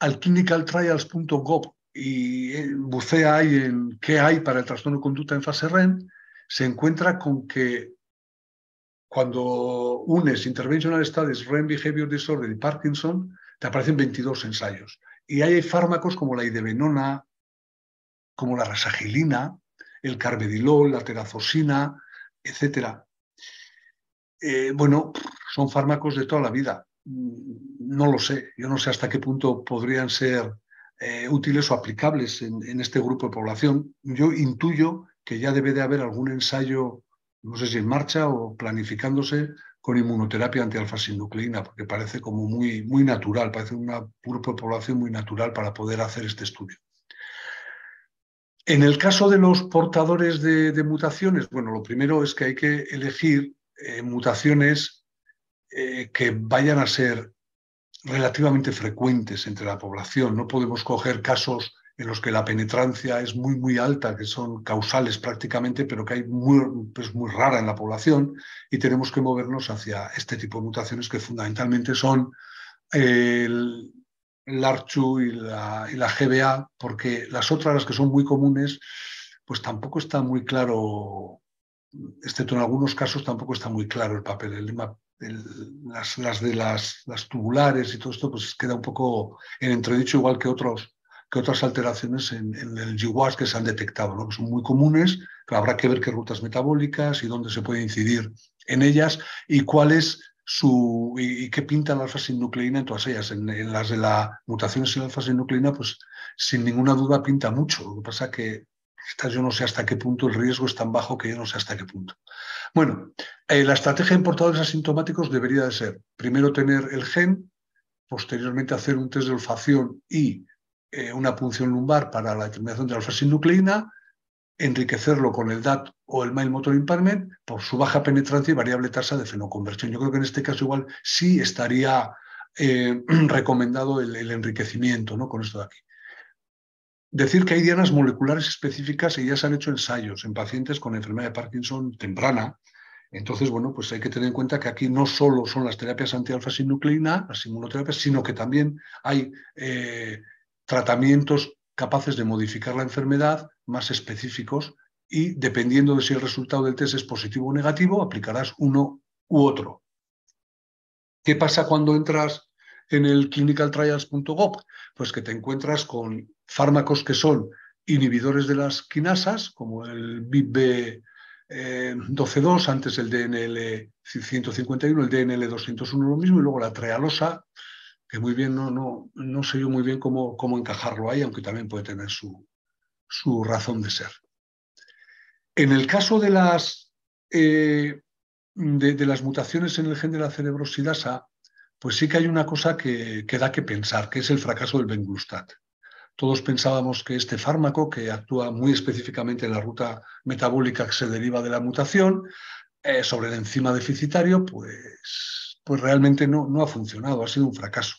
al clinicaltrials.gov y eh, bucea ahí en qué hay para el trastorno de conducta en fase REM, se encuentra con que cuando unes Interventional Studies, REM Behavior Disorder y Parkinson, te aparecen 22 ensayos. Y hay fármacos como la idebenona, como la rasagilina, el carbedilol, la terazosina, etc. Eh, bueno, son fármacos de toda la vida. Mm, no lo sé. Yo no sé hasta qué punto podrían ser eh, útiles o aplicables en, este grupo de población. Yo intuyo que ya debe de haber algún ensayo, no sé si en marcha o planificándose, con inmunoterapia antialfa porque parece como muy, muy natural, parece un grupo de población muy natural para poder hacer este estudio. En el caso de los portadores de, mutaciones, bueno, lo primero es que hay que elegir eh, mutaciones eh, que vayan a ser relativamente frecuentes entre la población. No podemos coger casos en los que la penetrancia es muy, muy alta, que son causales prácticamente, pero que hay muy, pues, rara en la población, y tenemos que movernos hacia este tipo de mutaciones que fundamentalmente son eh, el, ARCHU y la, GBA, porque las otras, las que son muy comunes, pues tampoco está muy claro, excepto en algunos casos, tampoco está muy claro el papel. El las, de las, tubulares y todo esto, pues queda un poco en entredicho, igual que, otros, que otras alteraciones en, el GWAS que se han detectado, ¿no? que son muy comunes, pero habrá que ver qué rutas metabólicas y dónde se puede incidir en ellas y cuál es su, y, qué pinta la alfa-sinucleína en todas ellas. En, las de la mutaciones en la alfa-sinucleína, pues sin ninguna duda pinta mucho. Lo que pasa que yo no sé hasta qué punto el riesgo es tan bajo que yo no sé hasta qué punto. Bueno, eh, la estrategia de importadores asintomáticos debería de ser primero tener el gen, posteriormente hacer un test de olfacción y eh, una punción lumbar para la determinación de la alfa enriquecerlo con el DAT o el mail Motor Impairment por su baja penetrancia y variable tasa de fenoconversión. Yo creo que en este caso igual sí estaría eh, recomendado el, el enriquecimiento ¿no? con esto de aquí. Decir que hay dianas moleculares específicas y ya se han hecho ensayos en pacientes con enfermedad de Parkinson temprana. Entonces, bueno, pues hay que tener en cuenta que aquí no solo son las terapias antialfa-sinucleína, las inmunoterapias, sino que también hay eh, tratamientos capaces de modificar la enfermedad más específicos y dependiendo de si el resultado del test es positivo o negativo, aplicarás uno u otro. ¿Qué pasa cuando entras en el clinicaltrials.gov? Pues que te encuentras con fármacos que son inhibidores de las quinasas, como el b 12 12.2, eh, antes el DNL 151, el DNL 201 lo mismo, y luego la trealosa, que muy bien, no, no, no sé yo muy bien cómo, encajarlo ahí, aunque también puede tener su, razón de ser. En el caso de las, eh, de, las mutaciones en el gen de la cerebrosidasa, pues sí que hay una cosa que, que da que pensar, que es el fracaso del Benglustat. Todos pensábamos que este fármaco, que actúa muy específicamente en la ruta metabólica que se deriva de la mutación, eh, sobre el enzima deficitario, pues, pues realmente no, no ha funcionado, ha sido un fracaso.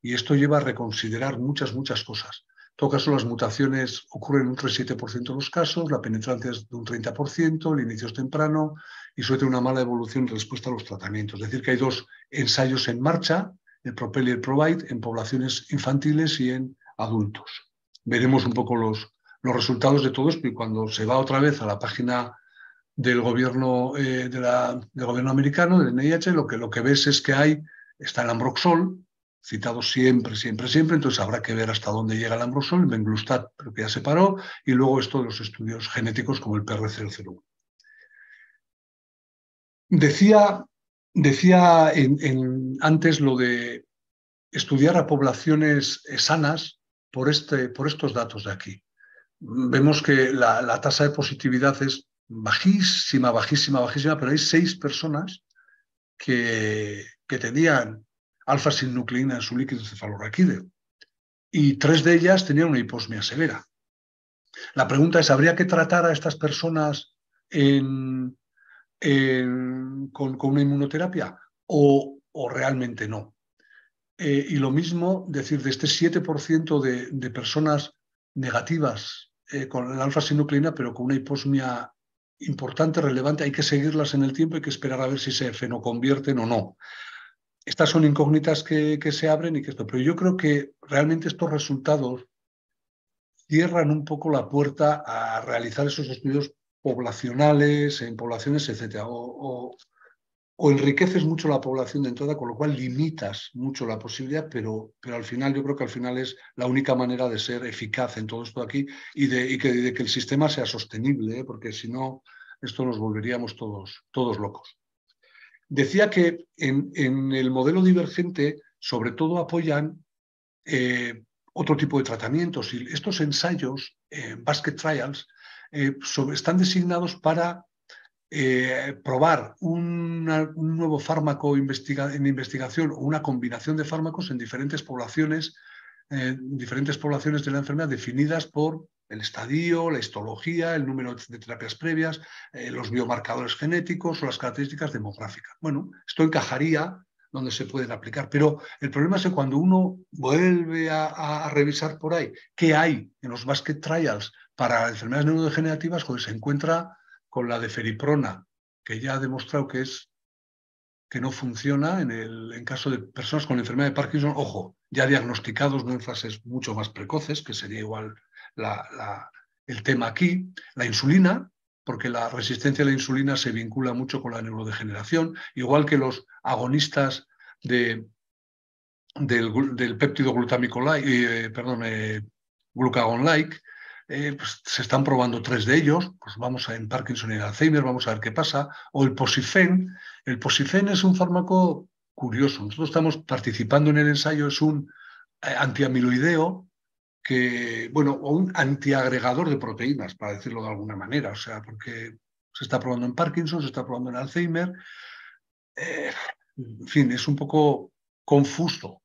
Y esto lleva a reconsiderar muchas, muchas cosas. En todo caso, las mutaciones ocurren en un 3-7% de los casos, la penetrancia es de un 30%, el inicio es temprano y suele tener una mala evolución en respuesta a los tratamientos. Es decir, que hay dos ensayos en marcha, el Propel y el Provide, en poblaciones infantiles y en adultos. Veremos un poco los, los resultados de todos y cuando se va otra vez a la página del gobierno, eh, de la, del gobierno americano, del NIH, lo que, lo que ves es que hay, está el Ambroxol, citado siempre, siempre, siempre, entonces habrá que ver hasta dónde llega el Ambroxol, el Benglustad, pero que ya se paró, y luego esto de los estudios genéticos como el PRC001. Decía, decía antes lo de estudiar a poblaciones eh, sanas por, este, por estos datos de aquí. Vemos que la, tasa de positividad es bajísima, bajísima, bajísima, pero hay seis personas que, tenían alfa-sinucleína en su líquido cefalorraquídeo y tres de ellas tenían una hiposmia severa. La pregunta es, ¿habría que tratar a estas personas con, una inmunoterapia o realmente no? Eh, y lo mismo decir de este 7% de, personas negativas eh, con la alfa-sinucleína, pero con una hiposmia importante, relevante, hay que seguirlas en el tiempo, hay que esperar a ver si se fenoconvierten o no. Estas son incógnitas que, se abren y que esto, pero yo creo que realmente estos resultados cierran un poco la puerta a realizar esos estudios poblacionales, en poblaciones, etcétera, o o enriqueces mucho la población de entrada, con lo cual limitas mucho la posibilidad, pero, pero al final yo creo que al final es la única manera de ser eficaz en todo esto aquí y de, y que, el sistema sea sostenible, ¿eh? porque si no, esto nos volveríamos todos, todos locos. Decía que en, en el modelo divergente, sobre todo apoyan eh, otro tipo de tratamientos y estos ensayos, eh, basket trials, están designados para eh, probar un nuevo fármaco en investigación o una combinación de fármacos en diferentes poblaciones, eh, diferentes poblaciones de la enfermedad definidas por el estadio, la histología, el número de terapias previas, eh, los biomarcadores genéticos o las características demográficas. Bueno, esto encajaría donde se pueden aplicar, pero el problema es que cuando uno vuelve a, revisar por ahí qué hay en los basket trials para enfermedades neurodegenerativas, donde pues se encuentra con la de feriprona, que ya ha demostrado que, es, no funciona en, el, en caso de personas con enfermedad de Parkinson, ojo, ya diagnosticados, no en fases mucho más precoces, que sería igual el tema aquí, la insulina, porque la resistencia a la insulina se vincula mucho con la neurodegeneración, igual que los agonistas de, del, péptido glutámico, eh, eh, glucagon-like, eh, pues, se están probando tres de ellos, pues vamos a, en Parkinson y en Alzheimer, vamos a ver qué pasa, o el posifen. El posifen es un fármaco curioso, nosotros estamos participando en el ensayo, es un eh, antiamiloideo que, bueno, o un antiagregador de proteínas, para decirlo de alguna manera, o sea, porque se está probando en Parkinson, se está probando en Alzheimer, eh, en fin, es un poco confuso,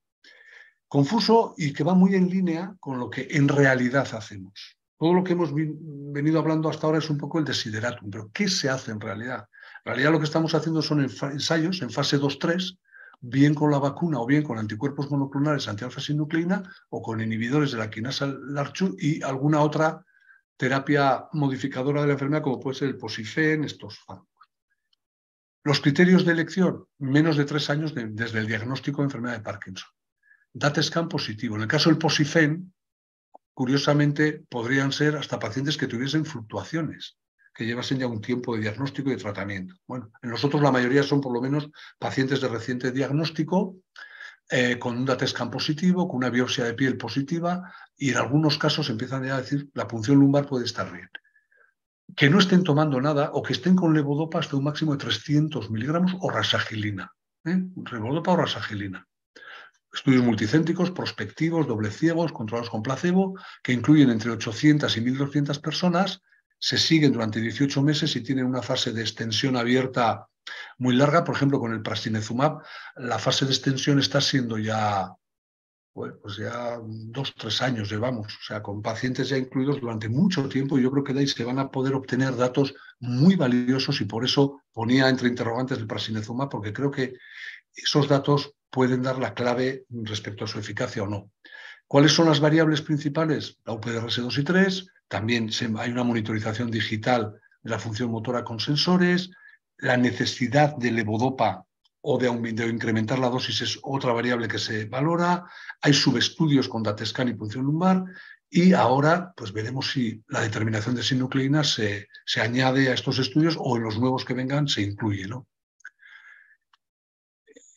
confuso y que va muy en línea con lo que en realidad hacemos. Todo lo que hemos venido hablando hasta ahora es un poco el desideratum, pero ¿qué se hace en realidad? En realidad lo que estamos haciendo son ensayos en fase 2-3, bien con la vacuna o bien con anticuerpos monoclonales antialfa-sinucleína o con inhibidores de la quinasa LARCHU y alguna otra terapia modificadora de la enfermedad como puede ser el posifen, estos fármacos. Los criterios de elección, menos de tres años desde el diagnóstico de enfermedad de Parkinson. DAT scan positivo. En el caso del posifen, curiosamente, podrían ser hasta pacientes que tuviesen fluctuaciones, que llevasen ya un tiempo de diagnóstico y de tratamiento. Bueno, en nosotros la mayoría son por lo menos pacientes de reciente diagnóstico, eh, con un datescan positivo, con una biopsia de piel positiva, y en algunos casos empiezan ya a decir la punción lumbar puede estar bien. Que no estén tomando nada o que estén con levodopa hasta un máximo de 300 miligramos o rasagilina. ¿eh? Levodopa o rasagilina. Estudios multicéntricos, prospectivos, doble ciegos, controlados con placebo, que incluyen entre 800 y 1.200 personas, se siguen durante 18 meses y tienen una fase de extensión abierta muy larga. Por ejemplo, con el Prasinezumab, la fase de extensión está siendo ya, pues ya dos, tres años llevamos, o sea, con pacientes ya incluidos durante mucho tiempo. Y yo creo que de ahí se van a poder obtener datos muy valiosos y por eso ponía entre interrogantes el Prasinezumab, porque creo que esos datos pueden dar la clave respecto a su eficacia o no. ¿Cuáles son las variables principales? La UPDRS 2 y 3, también hay una monitorización digital de la función motora con sensores, la necesidad de levodopa o de, incrementar la dosis es otra variable que se valora, hay subestudios con datescan y punción lumbar, y ahora pues veremos si la determinación de sinucleina se, se añade a estos estudios o en los nuevos que vengan se incluye. ¿no?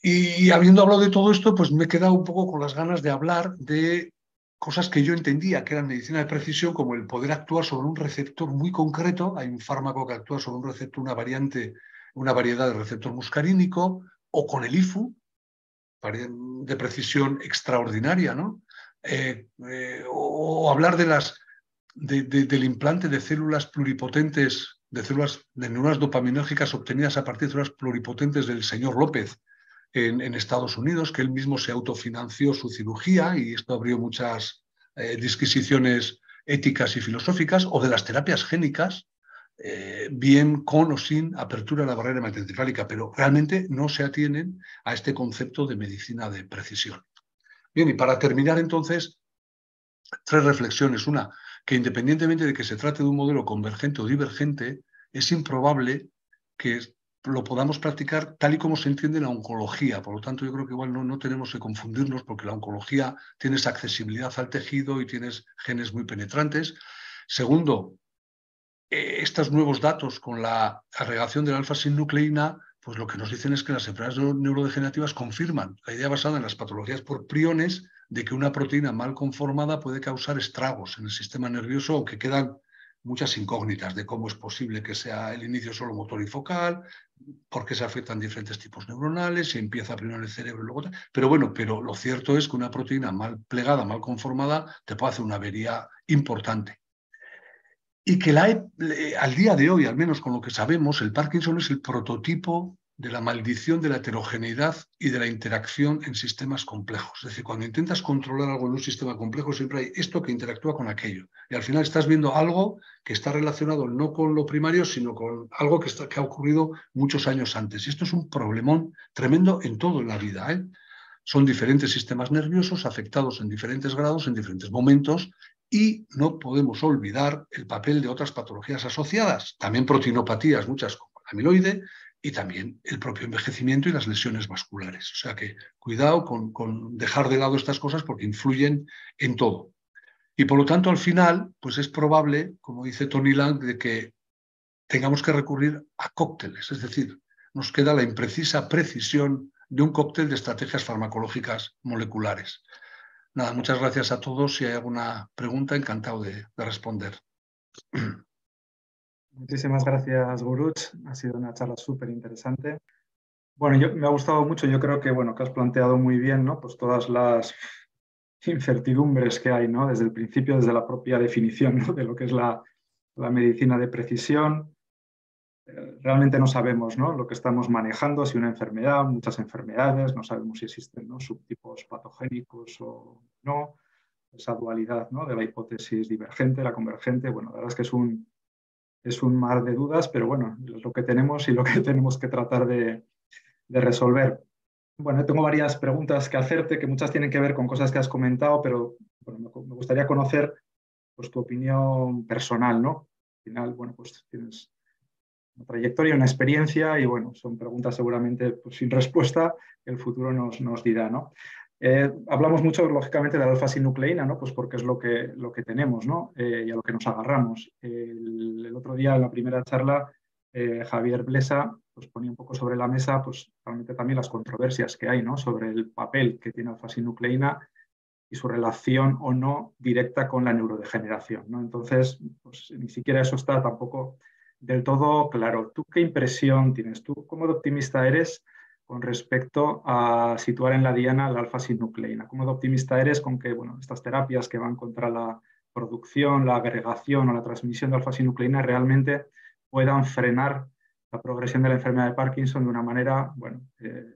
Y habiendo hablado de todo esto, pues me he quedado un poco con las ganas de hablar de cosas que yo entendía que eran medicina de precisión, como el poder actuar sobre un receptor muy concreto. Hay un fármaco que actúa sobre un receptor, una variante, una variedad de receptor muscarínico, o con el IFU, de precisión extraordinaria, ¿no? Eh, eh, o, hablar de las, del implante de células pluripotentes, de células de neuronas dopaminérgicas obtenidas a partir de células pluripotentes del señor López, en, Estados Unidos, que él mismo se autofinanció su cirugía y esto abrió muchas eh, disquisiciones éticas y filosóficas, o de las terapias génicas, eh, bien con o sin apertura de la barrera hematoencefálica, pero realmente no se atienen a este concepto de medicina de precisión. Bien, y para terminar entonces, tres reflexiones. Una, que independientemente de que se trate de un modelo convergente o divergente, es improbable que lo podamos practicar tal y como se entiende la oncología. Por lo tanto, yo creo que igual no, no tenemos que confundirnos porque la oncología tienes accesibilidad al tejido y tienes genes muy penetrantes. Segundo, eh, estos nuevos datos con la agregación de la alfa-sinucleína, pues lo que nos dicen es que las enfermedades neurodegenerativas confirman la idea basada en las patologías por priones de que una proteína mal conformada puede causar estragos en el sistema nervioso o que quedan muchas incógnitas de cómo es posible que sea el inicio solo motor y focal, por qué se afectan diferentes tipos neuronales, si empieza primero en el cerebro y luego... Pero bueno, pero lo cierto es que una proteína mal plegada, mal conformada, te puede hacer una avería importante. Y que la, al día de hoy, al menos con lo que sabemos, el Parkinson es el prototipo de la maldición de la heterogeneidad y de la interacción en sistemas complejos. Es decir, cuando intentas controlar algo en un sistema complejo, siempre hay esto que interactúa con aquello. Y al final estás viendo algo que está relacionado no con lo primario, sino con algo que, ha ocurrido muchos años antes. Y esto es un problemón tremendo en todo en la vida. ¿eh? Son diferentes sistemas nerviosos afectados en diferentes grados, en diferentes momentos, y no podemos olvidar el papel de otras patologías asociadas, también proteinopatías, muchas como el amiloide, y también el propio envejecimiento y las lesiones vasculares. O sea que cuidado con, dejar de lado estas cosas porque influyen en todo. Y por lo tanto, al final, pues es probable, como dice Tony Lang, de que tengamos que recurrir a cócteles. Es decir, nos queda la imprecisa precisión de un cóctel de estrategias farmacológicas moleculares. Nada, muchas gracias a todos. Si hay alguna pregunta, encantado de responder. Muchísimas gracias, Guruch. Ha sido una charla súper interesante. Bueno, yo, me ha gustado mucho. Yo creo que, bueno, que has planteado muy bien, ¿no? Pues todas las incertidumbres que hay, ¿no? Desde el principio, desde la propia definición de lo que es la, medicina de precisión. Eh, realmente no sabemos ¿no? lo que estamos manejando, si una enfermedad, muchas enfermedades, no sabemos si existen ¿no? subtipos patogénicos o no, esa dualidad ¿no? de la hipótesis divergente, la convergente, bueno, la verdad es que es un, es un mar de dudas, pero bueno, es lo que tenemos y lo que tenemos que tratar de, resolver. Bueno, tengo varias preguntas que hacerte, que muchas tienen que ver con cosas que has comentado, pero me gustaría conocer pues, tu opinión personal, ¿no? Al final, bueno, pues tienes una trayectoria, una experiencia y bueno, son preguntas seguramente pues, sin respuesta que el futuro nos, nos dirá, ¿no? Eh, hablamos mucho, lógicamente, de la alfa-sinucleína, ¿no? Pues porque es lo que, lo que tenemos, eh, y a lo que nos agarramos. El, otro día, en la primera charla, eh, Javier Blesa pues, ponía un poco sobre la mesa, pues realmente también las controversias que hay, Sobre el papel que tiene alfa-sinucleína y su relación o no directa con la neurodegeneración, Entonces, pues, ni siquiera eso está tampoco del todo claro. ¿Tú qué impresión tienes? ¿Tú cómo de optimista eres? con respecto a situar en la diana la alfa-sinucleína. ¿Cómo de optimista eres con que bueno, estas terapias que van contra la producción, la agregación o la transmisión de alfa-sinucleína realmente puedan frenar la progresión de la enfermedad de Parkinson de una manera bueno, eh,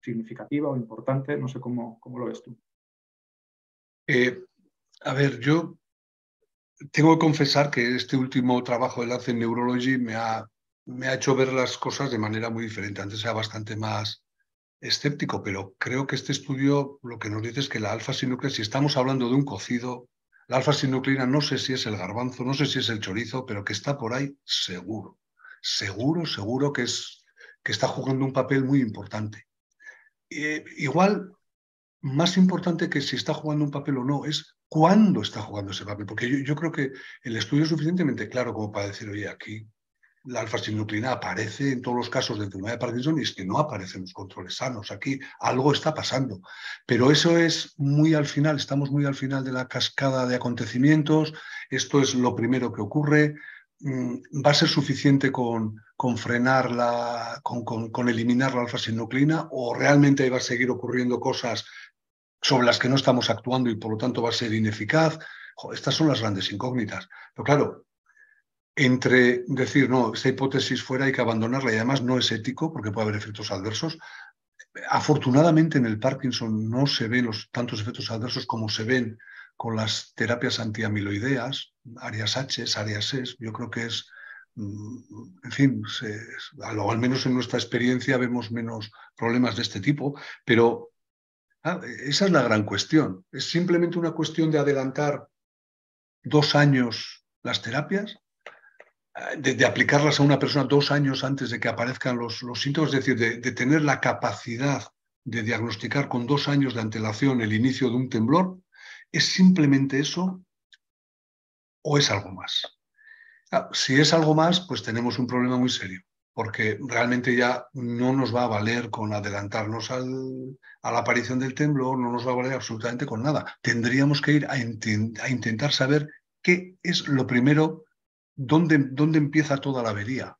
significativa o importante? No sé cómo, lo ves tú. Eh, a ver, yo tengo que confesar que este último trabajo de Lancet Neurology me ha me ha hecho ver las cosas de manera muy diferente. Antes era bastante más escéptico, pero creo que este estudio lo que nos dice es que la alfa-sinucleína, si estamos hablando de un cocido, la alfa-sinucleína no sé si es el garbanzo, no sé si es el chorizo, pero que está por ahí seguro. Seguro, seguro que, es, que está jugando un papel muy importante. Eh, igual, más importante que si está jugando un papel o no, es cuándo está jugando ese papel. Porque yo, yo creo que el estudio es suficientemente claro como para decir, oye, aquí la alfa-sinuclina aparece en todos los casos de enfermedad de Parkinson y es que no aparecen los controles sanos. Aquí algo está pasando. Pero eso es muy al final, estamos muy al final de la cascada de acontecimientos. Esto es lo primero que ocurre. Mm, ¿Va a ser suficiente con, con con, eliminar la alfa-sinuclina o realmente va a seguir ocurriendo cosas sobre las que no estamos actuando y por lo tanto va a ser ineficaz? estas son las grandes incógnitas. Pero claro, entre decir, no, esta hipótesis fuera hay que abandonarla y además no es ético porque puede haber efectos adversos. Afortunadamente en el Parkinson no se ven los tantos efectos adversos como se ven con las terapias antiamiloideas, áreas H, áreas S. Yo creo que es, mm, en fin, al menos en nuestra experiencia vemos menos problemas de este tipo, pero ah, esa es la gran cuestión. ¿Es simplemente una cuestión de adelantar dos años las terapias? de, aplicarlas a una persona dos años antes de que aparezcan los, síntomas, es decir, de, tener la capacidad de diagnosticar con dos años de antelación el inicio de un temblor, ¿es simplemente eso o es algo más? Ah, si es algo más, pues tenemos un problema muy serio, porque realmente ya no nos va a valer con adelantarnos a la aparición del temblor, no nos va a valer absolutamente con nada. Tendríamos que ir a, a intentar saber qué es lo primero dónde, dónde empieza toda la avería,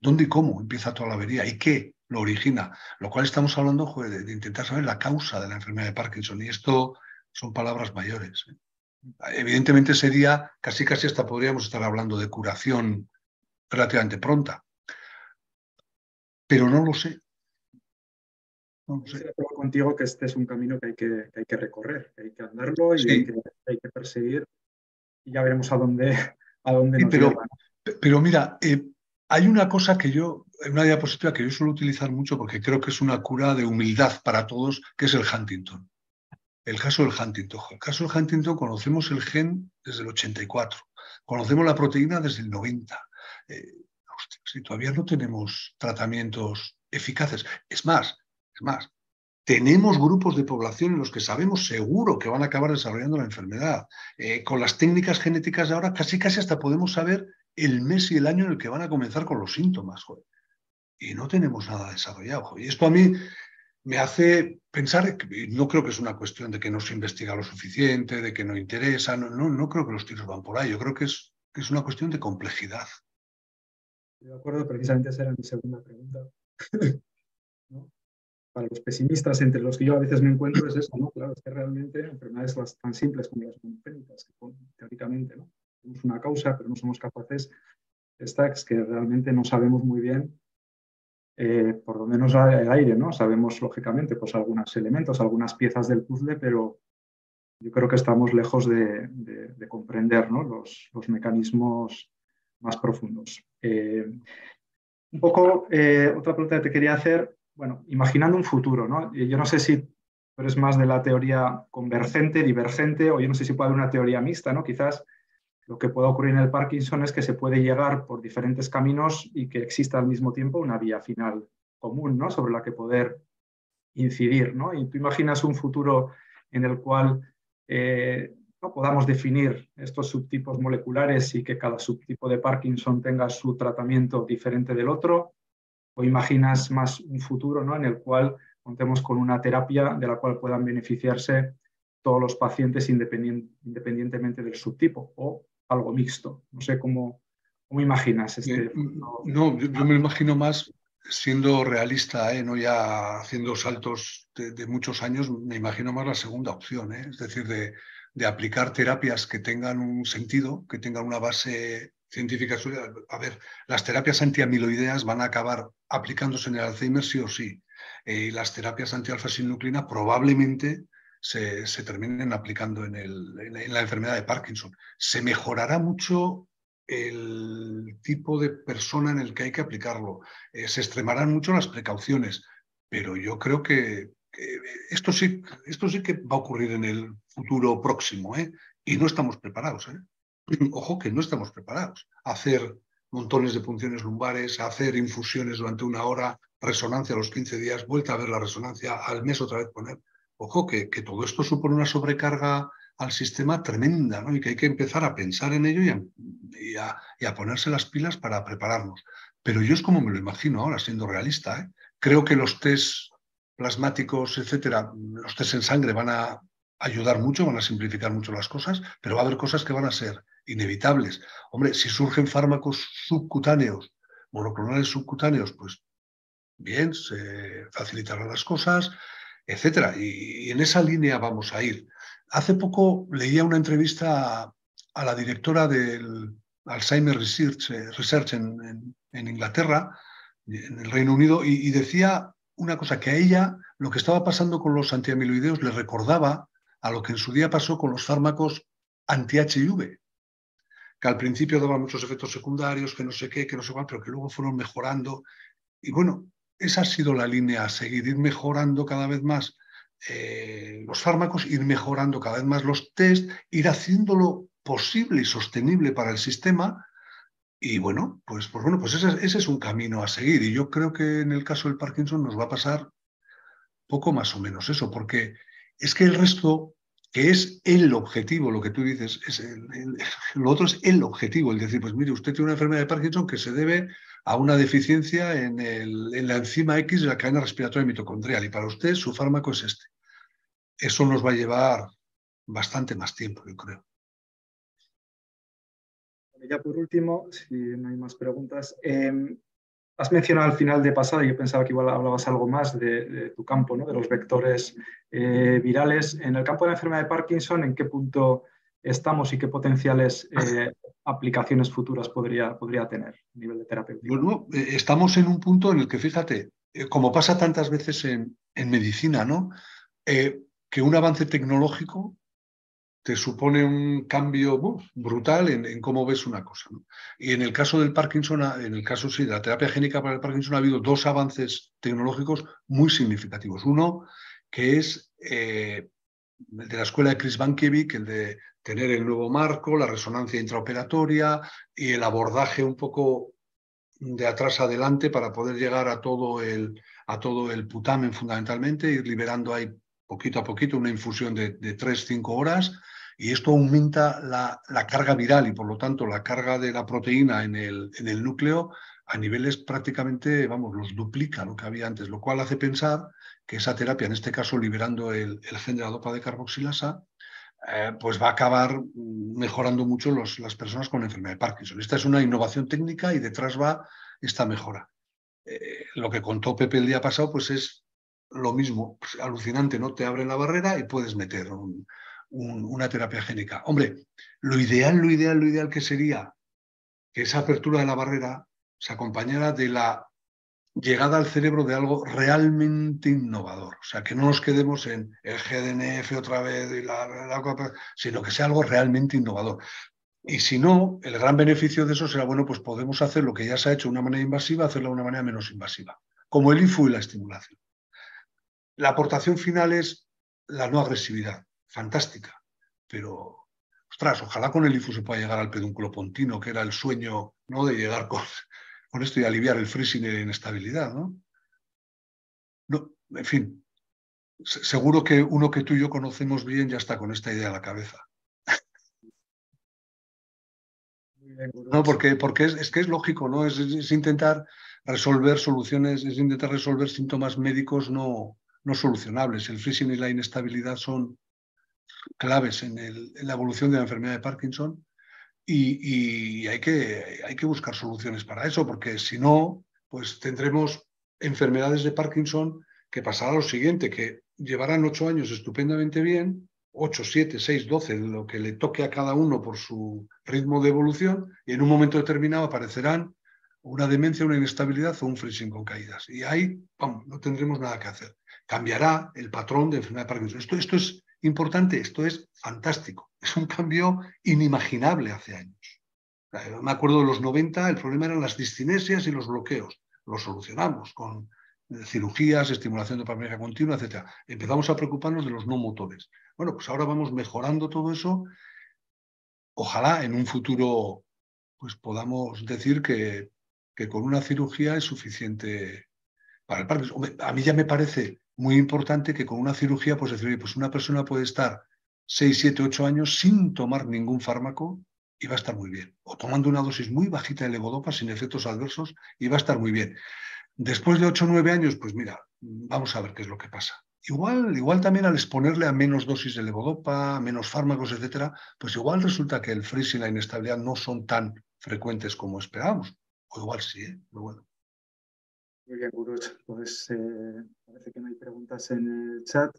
dónde y cómo empieza toda la avería y qué lo origina, lo cual estamos hablando de, intentar saber la causa de la enfermedad de Parkinson y esto son palabras mayores. ¿eh? Evidentemente sería, casi casi hasta podríamos estar hablando de curación relativamente pronta, pero no lo sé. No lo sé. contigo que este es un camino que hay que, hay que recorrer, hay que andarlo y hay, que, hay que perseguir y ya veremos a dónde, pero, Pero mira, eh, hay una cosa que yo, una diapositiva que yo suelo utilizar mucho porque creo que es una cura de humildad para todos, que es el Huntington. El caso del Huntington. El caso del Huntington conocemos el gen desde el 84, conocemos la proteína desde el 90. Eh, si todavía no tenemos tratamientos eficaces. Es más, es más, tenemos grupos de población en los que sabemos seguro que van a acabar desarrollando la enfermedad. Eh, con las técnicas genéticas de ahora, casi casi hasta podemos saber el mes y el año en el que van a comenzar con los síntomas. Y no tenemos nada desarrollado. Y esto a mí me hace pensar, no creo que es una cuestión de que no se investiga lo suficiente, de que no interesa, no, no, creo que los tiros van por ahí, yo creo que es, es una cuestión de complejidad. De acuerdo, precisamente esa era mi segunda pregunta. para los pesimistas, entre los que yo a veces me encuentro, es eso, ¿no? Claro, es que realmente enfermedades tan simples como las monopénicas, que teóricamente, ¿no? Tenemos una causa, pero no somos capaces, esta es que realmente no sabemos muy bien, eh, por por nos menos el aire, ¿no? Sabemos, lógicamente, pues algunos elementos, algunas piezas del puzzle, pero yo creo que estamos lejos de, comprender ¿no? los, los, mecanismos más profundos. Eh, un poco, eh, otra pregunta que te quería hacer bueno, imaginando un futuro, ¿no? Eh, yo no sé si eres más de la teoría convergente, divergente, o yo no sé si puede haber una teoría mixta, ¿no? Quizás lo que pueda ocurrir en el Parkinson es que se puede llegar por diferentes caminos y que exista al mismo tiempo una vía final común, ¿no? Sobre la que poder incidir, ¿no? Y tú imaginas un futuro en el cual eh, ¿no? podamos definir estos subtipos moleculares y que cada subtipo de Parkinson tenga su tratamiento diferente del otro, o imaginas más un futuro ¿no? en el cual contemos con una terapia de la cual puedan beneficiarse todos los pacientes independientemente del subtipo o algo mixto? No sé cómo, cómo imaginas este. No, yo, me imagino más siendo realista, ¿eh? no ya haciendo saltos de, muchos años, me imagino más la segunda opción, ¿eh? es decir, de aplicar terapias que tengan un sentido, que tengan una base científicas. A ver, las terapias antiamiloideas van a acabar aplicándose en el Alzheimer sí o sí. Eh, y las terapias antialfa-sinucleína probablemente se, terminen aplicando en, la enfermedad de Parkinson. Se mejorará mucho el tipo de persona en el que hay que aplicarlo. Eh, se extremarán mucho las precauciones, pero yo creo que, que esto, sí, esto sí que va a ocurrir en el futuro próximo ¿eh? y no estamos preparados. ¿eh? ojo que no estamos preparados hacer montones de punciones lumbares, hacer infusiones durante una hora, resonancia a los 15 días, vuelta a ver la resonancia, al mes otra vez poner. Ojo que, todo esto supone una sobrecarga al sistema tremenda ¿no? y que hay que empezar a pensar en ello y a, ponerse las pilas para prepararnos. Pero yo es como me lo imagino ahora, siendo realista. ¿eh? Creo que los test plasmáticos, etcétera, los test en sangre van a ayudar mucho, van a simplificar mucho las cosas, pero va a haber cosas que van a ser inevitables. Hombre, si surgen fármacos subcutáneos, monoclonales subcutáneos, pues bien, se facilitarán las cosas, etcétera. Y, en esa línea vamos a ir. Hace poco leía una entrevista a, la directora del Alzheimer Research, eh, Research en, Inglaterra, en el Reino Unido, y, y, decía una cosa, que a ella lo que estaba pasando con los antiamiloideos le recordaba a lo que en su día pasó con los fármacos anti-HIV que al principio daban muchos efectos secundarios, que no sé qué, que no sé cuál, pero que luego fueron mejorando. Y bueno, esa ha sido la línea a seguir, ir mejorando cada vez más eh, los fármacos, ir mejorando cada vez más los test, ir haciéndolo posible y sostenible para el sistema. Y bueno, pues, pues bueno, pues ese es un camino a seguir. Y yo creo que en el caso del Parkinson nos va a pasar poco más o menos eso, porque es que el resto que es el objetivo, lo que tú dices, lo otro es el objetivo, el decir, pues mire, usted tiene una enfermedad de Parkinson que se debe a una deficiencia en, el, en la enzima X de la cadena respiratoria mitocondrial y para usted su fármaco es este. Eso nos va a llevar bastante más tiempo, yo creo. Ya por último, si no hay más preguntas, em, Has mencionado al final de pasado, yo pensaba que igual hablabas algo más de, tu campo, ¿no? de los vectores eh, virales. En el campo de la enfermedad de Parkinson, ¿en qué punto estamos y qué potenciales eh, aplicaciones futuras podría, podría tener a nivel de terapia? Bueno, eh, estamos en un punto en el que, fíjate, como pasa tantas veces en, medicina, ¿no? que un avance tecnológico te supone un cambio brutal en, cómo ves una cosa. Y en el caso del Parkinson, ah, en el caso sí, de la terapia génica para el Parkinson, ha habido dos avances tecnológicos muy significativos. Uno, que es eh, el de la escuela de Chris Bankiewicz, el de tener el nuevo marco, la resonancia intraoperatoria y el abordaje un poco de atrás adelante para poder llegar a todo el, a todo el putamen fundamentalmente, ir liberando ahí poquito a poquito una infusión de, de 3-5 horas y esto aumenta la, carga viral y por lo tanto la carga de la proteína en el, en el núcleo a niveles prácticamente, vamos, los duplica lo que había antes, lo cual hace pensar que esa terapia, en este caso liberando el, el gen de la dopa de carboxilasa, eh, pues va a acabar mejorando mucho los, las personas con enfermedad de Parkinson. Esta es una innovación técnica y detrás va esta mejora. Eh, lo que contó Pepe el día pasado, pues es lo mismo, pues alucinante, ¿no? Te abren la barrera y puedes meter un, una terapia génica. Hombre, lo ideal, lo ideal, lo ideal que sería que esa apertura de la barrera se acompañara de la llegada al cerebro de algo realmente innovador. O sea, que no nos quedemos en el GDNF otra vez, y la, sino que sea algo realmente innovador. Y si no, el gran beneficio de eso será, bueno, pues podemos hacer lo que ya se ha hecho de una manera invasiva, hacerlo de una manera menos invasiva, como el IFU y la estimulación. La aportación final es la no agresividad fantástica, pero ostras, ojalá con el IFU se pueda llegar al pedúnculo pontino, que era el sueño ¿no? de llegar con, con esto y aliviar el freezing la inestabilidad. ¿no? No, en fin, seguro que uno que tú y yo conocemos bien ya está con esta idea en la cabeza. No, porque, porque es, que es lógico, ¿no? Es, intentar resolver soluciones, es intentar resolver síntomas médicos no, no solucionables. El freezing y la inestabilidad son, claves en, la evolución de la enfermedad de Parkinson y, hay, que, hay, que, buscar soluciones para eso, porque si no, pues tendremos enfermedades de Parkinson que pasará lo siguiente, que llevarán ocho años estupendamente bien, ocho, siete, seis, doce, lo que le toque a cada uno por su ritmo de evolución, y en un momento determinado aparecerán una demencia, una inestabilidad o un freezing con caídas. Y ahí, vamos no tendremos nada que hacer. Cambiará el patrón de enfermedad de Parkinson. Esto, esto es importante, esto es fantástico. Es un cambio inimaginable hace años. me acuerdo de los 90, el problema eran las discinesias y los bloqueos. Lo solucionamos con eh, cirugías, estimulación de parmesia continua, etc. Empezamos a preocuparnos de los no motores. Bueno, pues ahora vamos mejorando todo eso. Ojalá en un futuro pues podamos decir que, que con una cirugía es suficiente para el Parkinson. a mí ya me parece muy importante que con una cirugía, pues decir, pues una persona puede estar 6, 7, 8 años sin tomar ningún fármaco y va a estar muy bien. O tomando una dosis muy bajita de levodopa sin efectos adversos y va a estar muy bien. Después de 8 o 9 años, pues mira, vamos a ver qué es lo que pasa. Igual, igual también al exponerle a menos dosis de levodopa, menos fármacos, etcétera, pues igual resulta que el freeze y la inestabilidad no son tan frecuentes como esperábamos. O igual sí, ¿eh? bueno. Muy bien, Pues eh, parece que no hay preguntas en el chat.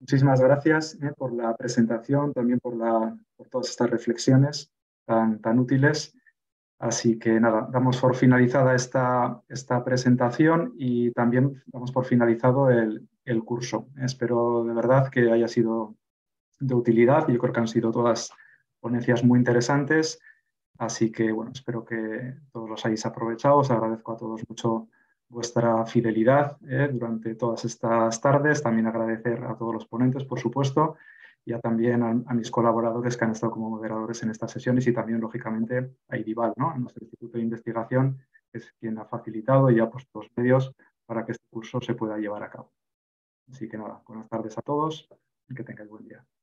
Muchísimas gracias eh, por la presentación, también por, la, por todas estas reflexiones tan, tan útiles. Así que nada, damos por finalizada esta, esta presentación y también damos por finalizado el, el curso. Espero de verdad que haya sido de utilidad. Yo creo que han sido todas ponencias muy interesantes. Así que bueno, espero que todos los hayáis aprovechado. Os agradezco a todos mucho vuestra fidelidad eh, durante todas estas tardes. También agradecer a todos los ponentes, por supuesto, y también a, mis colaboradores que han estado como moderadores en estas sesiones y también, lógicamente, a IDIVAL, ¿no? nuestro Instituto de Investigación, que es quien ha facilitado y ha puesto los medios para que este curso se pueda llevar a cabo. Así que nada, buenas tardes a todos y que tengáis buen día.